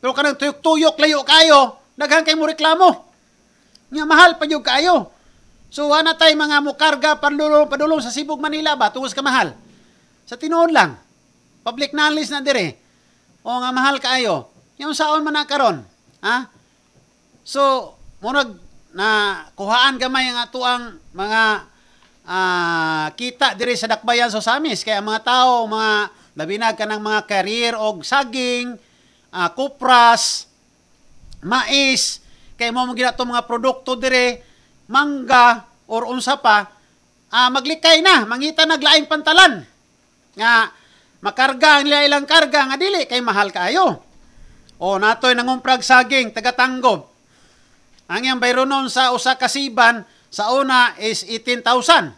Pero kanang tuyok-tuyok layo kayo, daghan kayo mo reklamo. Nga mahal pa yung kayo. So, ana tay mga mukarga, panlulong, padulong sa Sibug, Manila ba? Tungos ka mahal. Sa tinoon lang. Public knowledge na dire. O nga mahal kaayo. Yung saon man nakaron. Ha? So, murag na kuhaan gamay ang tuang mga uh, kita diri sa dakbayan sa Samis. Kaya mga tao, mga labinag ka ng mga karir og saging, uh, kupras, mais, kay mo mga to mga produkto dire, mangga, or unsa pa, uh, maglikay na, mangita naglaing pantalan. Nga, Makarga ang ilang karga nga dili kay mahal kaayo. O natoy nangumprag saging tagatanggob. Ang yang bayronon sa usa kasiban sa una is 18,000.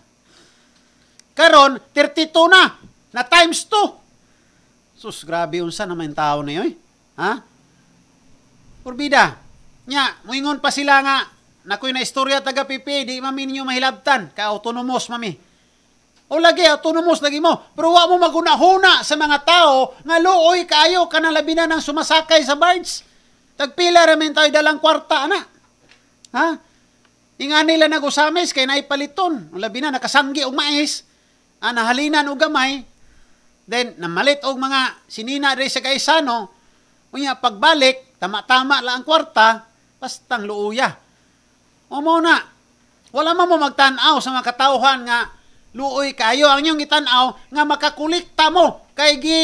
Karon 32 na na times 2. Sus, grabe unsa naman tao na yoy. Eh. Ha? Porbida. Nya, muingon pa sila nga kuy na istorya taga PP di mami ninyo mahilabtan ka autonomous mami. O lagi autonomous lagi mo. Pero wa mo magunahuna sa mga tao nga luoy kayo kanang labi na nang sumasakay sa birds. Tagpila ra man tayo dalang kwarta ana. Ha? Inga nila nagusamis kay nay paliton. Labi na nakasanggi og mais. ana halinan og gamay. Then namalit og mga sinina diri sa kaisano. Unya pagbalik tama-tama la ang kwarta bastang luuya. O mo na, wala man mo magtan-aw sa mga katawhan nga luoy kayo ang inyong itanaw nga makakulikta mo kay gi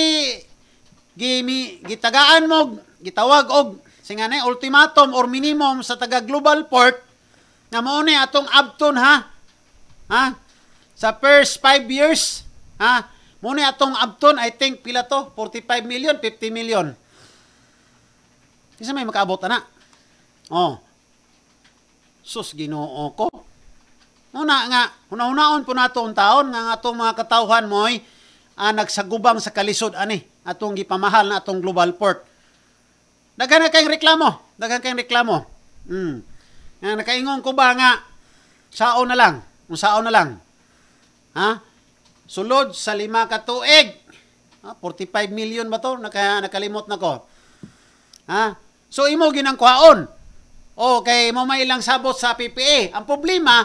gimi gitagaan mo gitawag og singanay ultimatum or minimum sa taga global port nga mao ni atong abton ha ha sa first 5 years ha mo ni atong abton I think pila to 45 million 50 million Isa may makaabot ana Oh. Sus ginoo ko. Una nga, una-unaon po nato ang taon nga atong mga katawhan mo'y ah, nagsagubang sa kalisod ani atong gipamahal na atong global port. Daghan na kayong reklamo, daghan kayong reklamo. Mm. Nga nakaingon ko ba nga sao na lang, kung sao na lang. Ha? Sulod sa lima ka tuig. Ha? Ah, 45 million ba to? Naka, nakalimot na ko. Ha? So imo ginangkuhaon. O kay mo may ilang sabot sa PPA. Ang problema,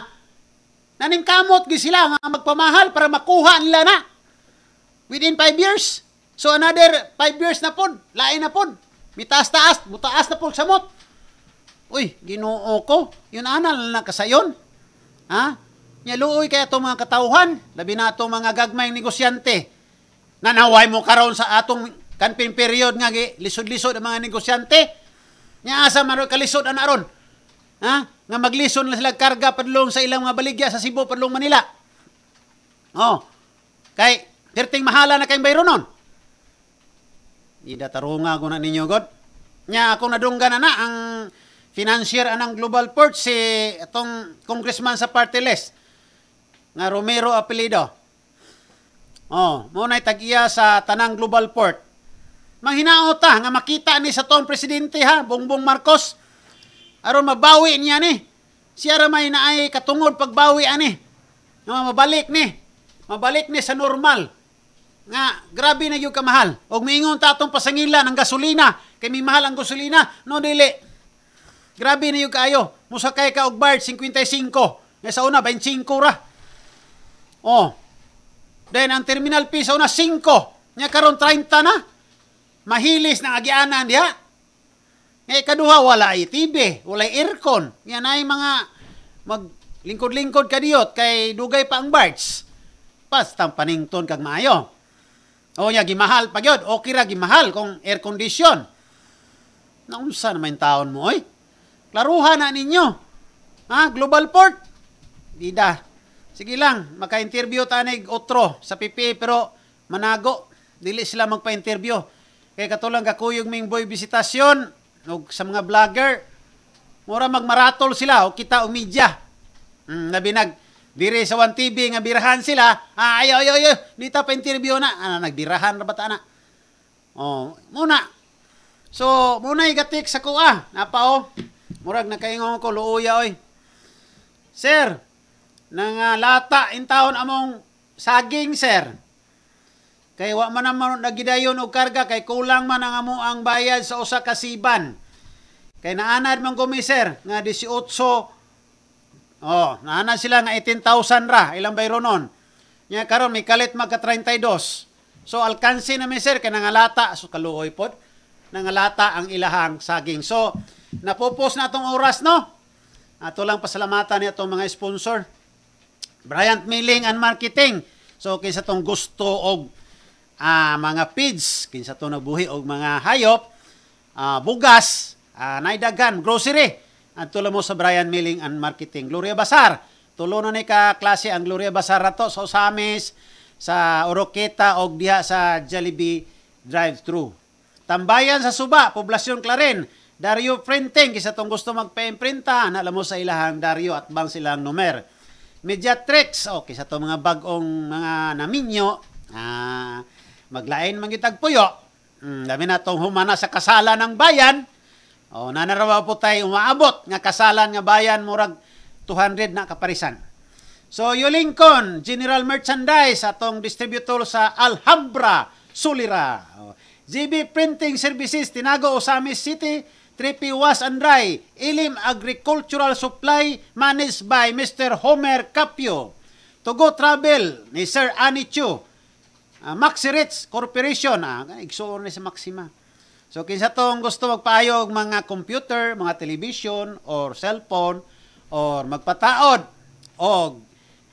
Naningkamot gi sila nga magpamahal para makuha nila na. Within 5 years. So another 5 years na pod, lain na pod. Mitaas-taas, mutaas na pod samot. Uy, Ginoo ko, yun anal na kasayon. Ha? Nyaluoy kaya itong mga katauhan, labi na itong mga gagmayng negosyante. Na naway mo karon sa atong kanping period nga lisod-lisod ang mga negosyante. Nya asa man kalisod ana aron. Ha? nga maglison na sila karga padlong sa ilang mga baligya sa Cebu padlong Manila. Oh. Kay perting mahala na kayong bayro nun. Ida tarunga ko na ninyo god. Nya ako nadungga na na ang financier anang Global Port si atong congressman sa party list nga Romero Apelido. Oh, mo na tagiya sa tanang Global Port. Manghinaot ta nga makita ni sa tong presidente ha, Bongbong Marcos aron mabawi niya ni. Siya ramay na ay katungod pagbawi ani. Nga mabalik ni. Mabalik ni sa normal. Nga, grabe na yung kamahal. Og miingon tatong pasangilan ang gasolina. Kay may mahal ang gasolina. No, dili. Grabe na yung kaayo. Musakay ka og Bart, 55. Nga sa una, 25 ra. Oh. Then, ang terminal fee sa una, 5. Nya karon 30 na. Mahilis na agianan diha. Eh, kaduha, wala ay TV, wala ay aircon. Yan ay mga maglingkod-lingkod kadiyot kay dugay pa ang birds. Pastang panington kag maayo. O niya, gimahal pa yun. Okay ra, gimahal kung air condition. Naunsa naman taon mo, oy? Klaruhan na ninyo. Ha? Global port? Dida. Sige lang, maka-interview tanig otro sa PPA pero manago. Dili sila magpa-interview. Kaya katulang kakuyog ming boy bisitasyon, o sa mga vlogger. Mura magmaratol sila o kita o media. Mm, binag dire sa One TV nga birahan sila. Ah, ayo ayo ayo, dita pa interview na. Ana nagbirahan ra bata na. Oh, muna. So, muna igatik sa kuha. Napao. Murag nakaingon ko luuya oy. Sir, nang uh, lata in taon among saging, sir. Kay wa man naman nagidayon og karga kay kulang man ang amo ang bayad sa usa ka siban. Kay naanad man ko nga 18 oh, naanad sila nga 18,000 ra ilang bayro noon. Nya karon may kalit magka 32. So alkansi na miser kay nangalata so kaluoy pod nangalata ang ilahang saging. So napopos na atong oras no. Ato lang pasalamatan ni atong mga sponsor. Bryant Milling and Marketing. So, kaysa tong gusto og uh, mga pids kinsa to nabuhi og mga hayop uh, bugas uh, naidagan grocery at tulo mo sa Brian Milling and Marketing Gloria Bazar tulo na ni ka klase ang Gloria Bazar rato sa Osamis sa Oroqueta og diha sa Jollibee drive through tambayan sa Suba poblasyon Claren Dario Printing kisa tong gusto magpa-imprinta na mo sa ilahang Dario at bang silang numer Mediatrix okay sa to mga bagong mga naminyo ah maglain man gitag puyo. Mm, dami na tong humana sa kasalan ng bayan. O nanarawa po tayo umaabot nga kasalan nga bayan murag 200 na kaparisan. So yung Lincoln, General Merchandise atong distributor sa Alhambra, Sulira. O, GB Printing Services, Tinago, Osamis City, Tripi Was and Dry, Ilim Agricultural Supply, managed by Mr. Homer Capio. Togo Travel ni Sir Ani Chu, uh, ah, Ritz Corporation. Ah, uh, igsuon ni sa Maxima. So kinsa tong gusto magpaayog mga computer, mga television or cellphone or magpataod og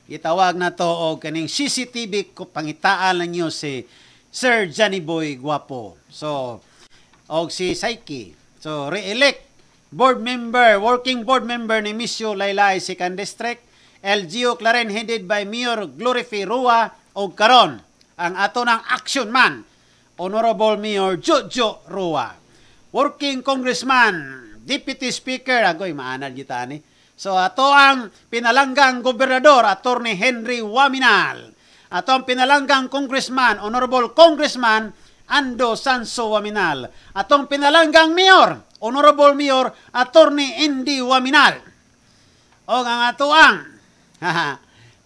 itawag na to og kaning CCTV ko pangitaan lang niyo si Sir Johnny Boy Guapo. So og si Saiki. So re-elect board member, working board member ni Misyo Laylay Second District, LGU Claren headed by Mayor Glorify Rua og karon ang ato ng action man, Honorable Mayor Jojo Rua. Working Congressman, Deputy Speaker, agoy, maanal kita ni. So ato ang pinalanggang gobernador, Attorney Henry Waminal. Ato ang pinalanggang congressman, Honorable Congressman, Ando Sanso Waminal. ang pinalanggang mayor, Honorable Mayor, Attorney Indy Waminal. O ang ato ang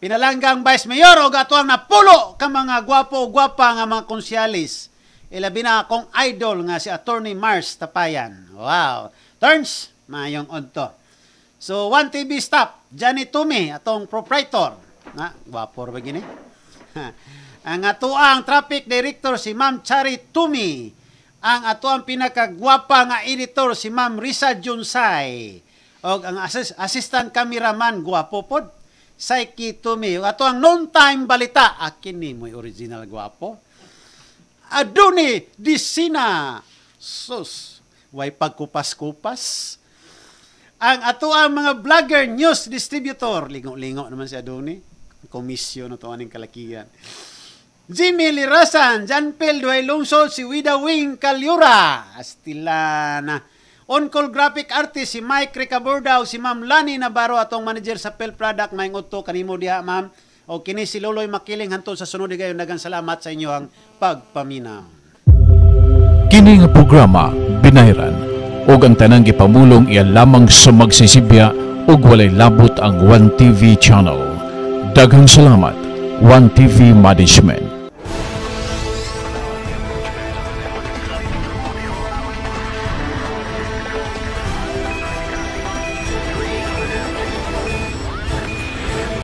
Pinalangga ang Vice Mayor o gatuang napulo ka mga guwapo o gwapa nga mga konsyalis. Ilabi na akong idol nga si Attorney Mars Tapayan. Wow. Turns, mayong onto. So, One TV stop, Johnny Tumi, atong proprietor. Na, guwapo ba gini? ang atuang traffic director si Ma'am Chari Tumi. Ang atuang pinakagwapa nga editor si Ma'am Risa Junsay. O ang assist- assistant cameraman, guwapo pod Saiki tumiyo. Ato ang non time balita. Akin ni mo'y original guwapo. Aduni disina. Sus. Way pagkupas-kupas. Ang ato ang mga blogger news distributor. Lingo-lingo naman si Aduni. Komisyon na to aning kalakian. Jimmy Lirasan, Janpel Duay Lungsod, si Wida Wing Kalyura. Astila na On-call graphic artist si Mike Ricabordao, si Ma'am Lani Navarro atong manager sa Pel Product maayong uto kanimo diha ma'am. O kini si Loloy Makiling hantod sa sunod gayon daghang salamat sa inyo ang pagpaminaw. Kini nga programa Binairan og ang tanang gipamulong iya lamang sa magsisibya ug walay labot ang One tv channel. Daghang salamat One tv Management.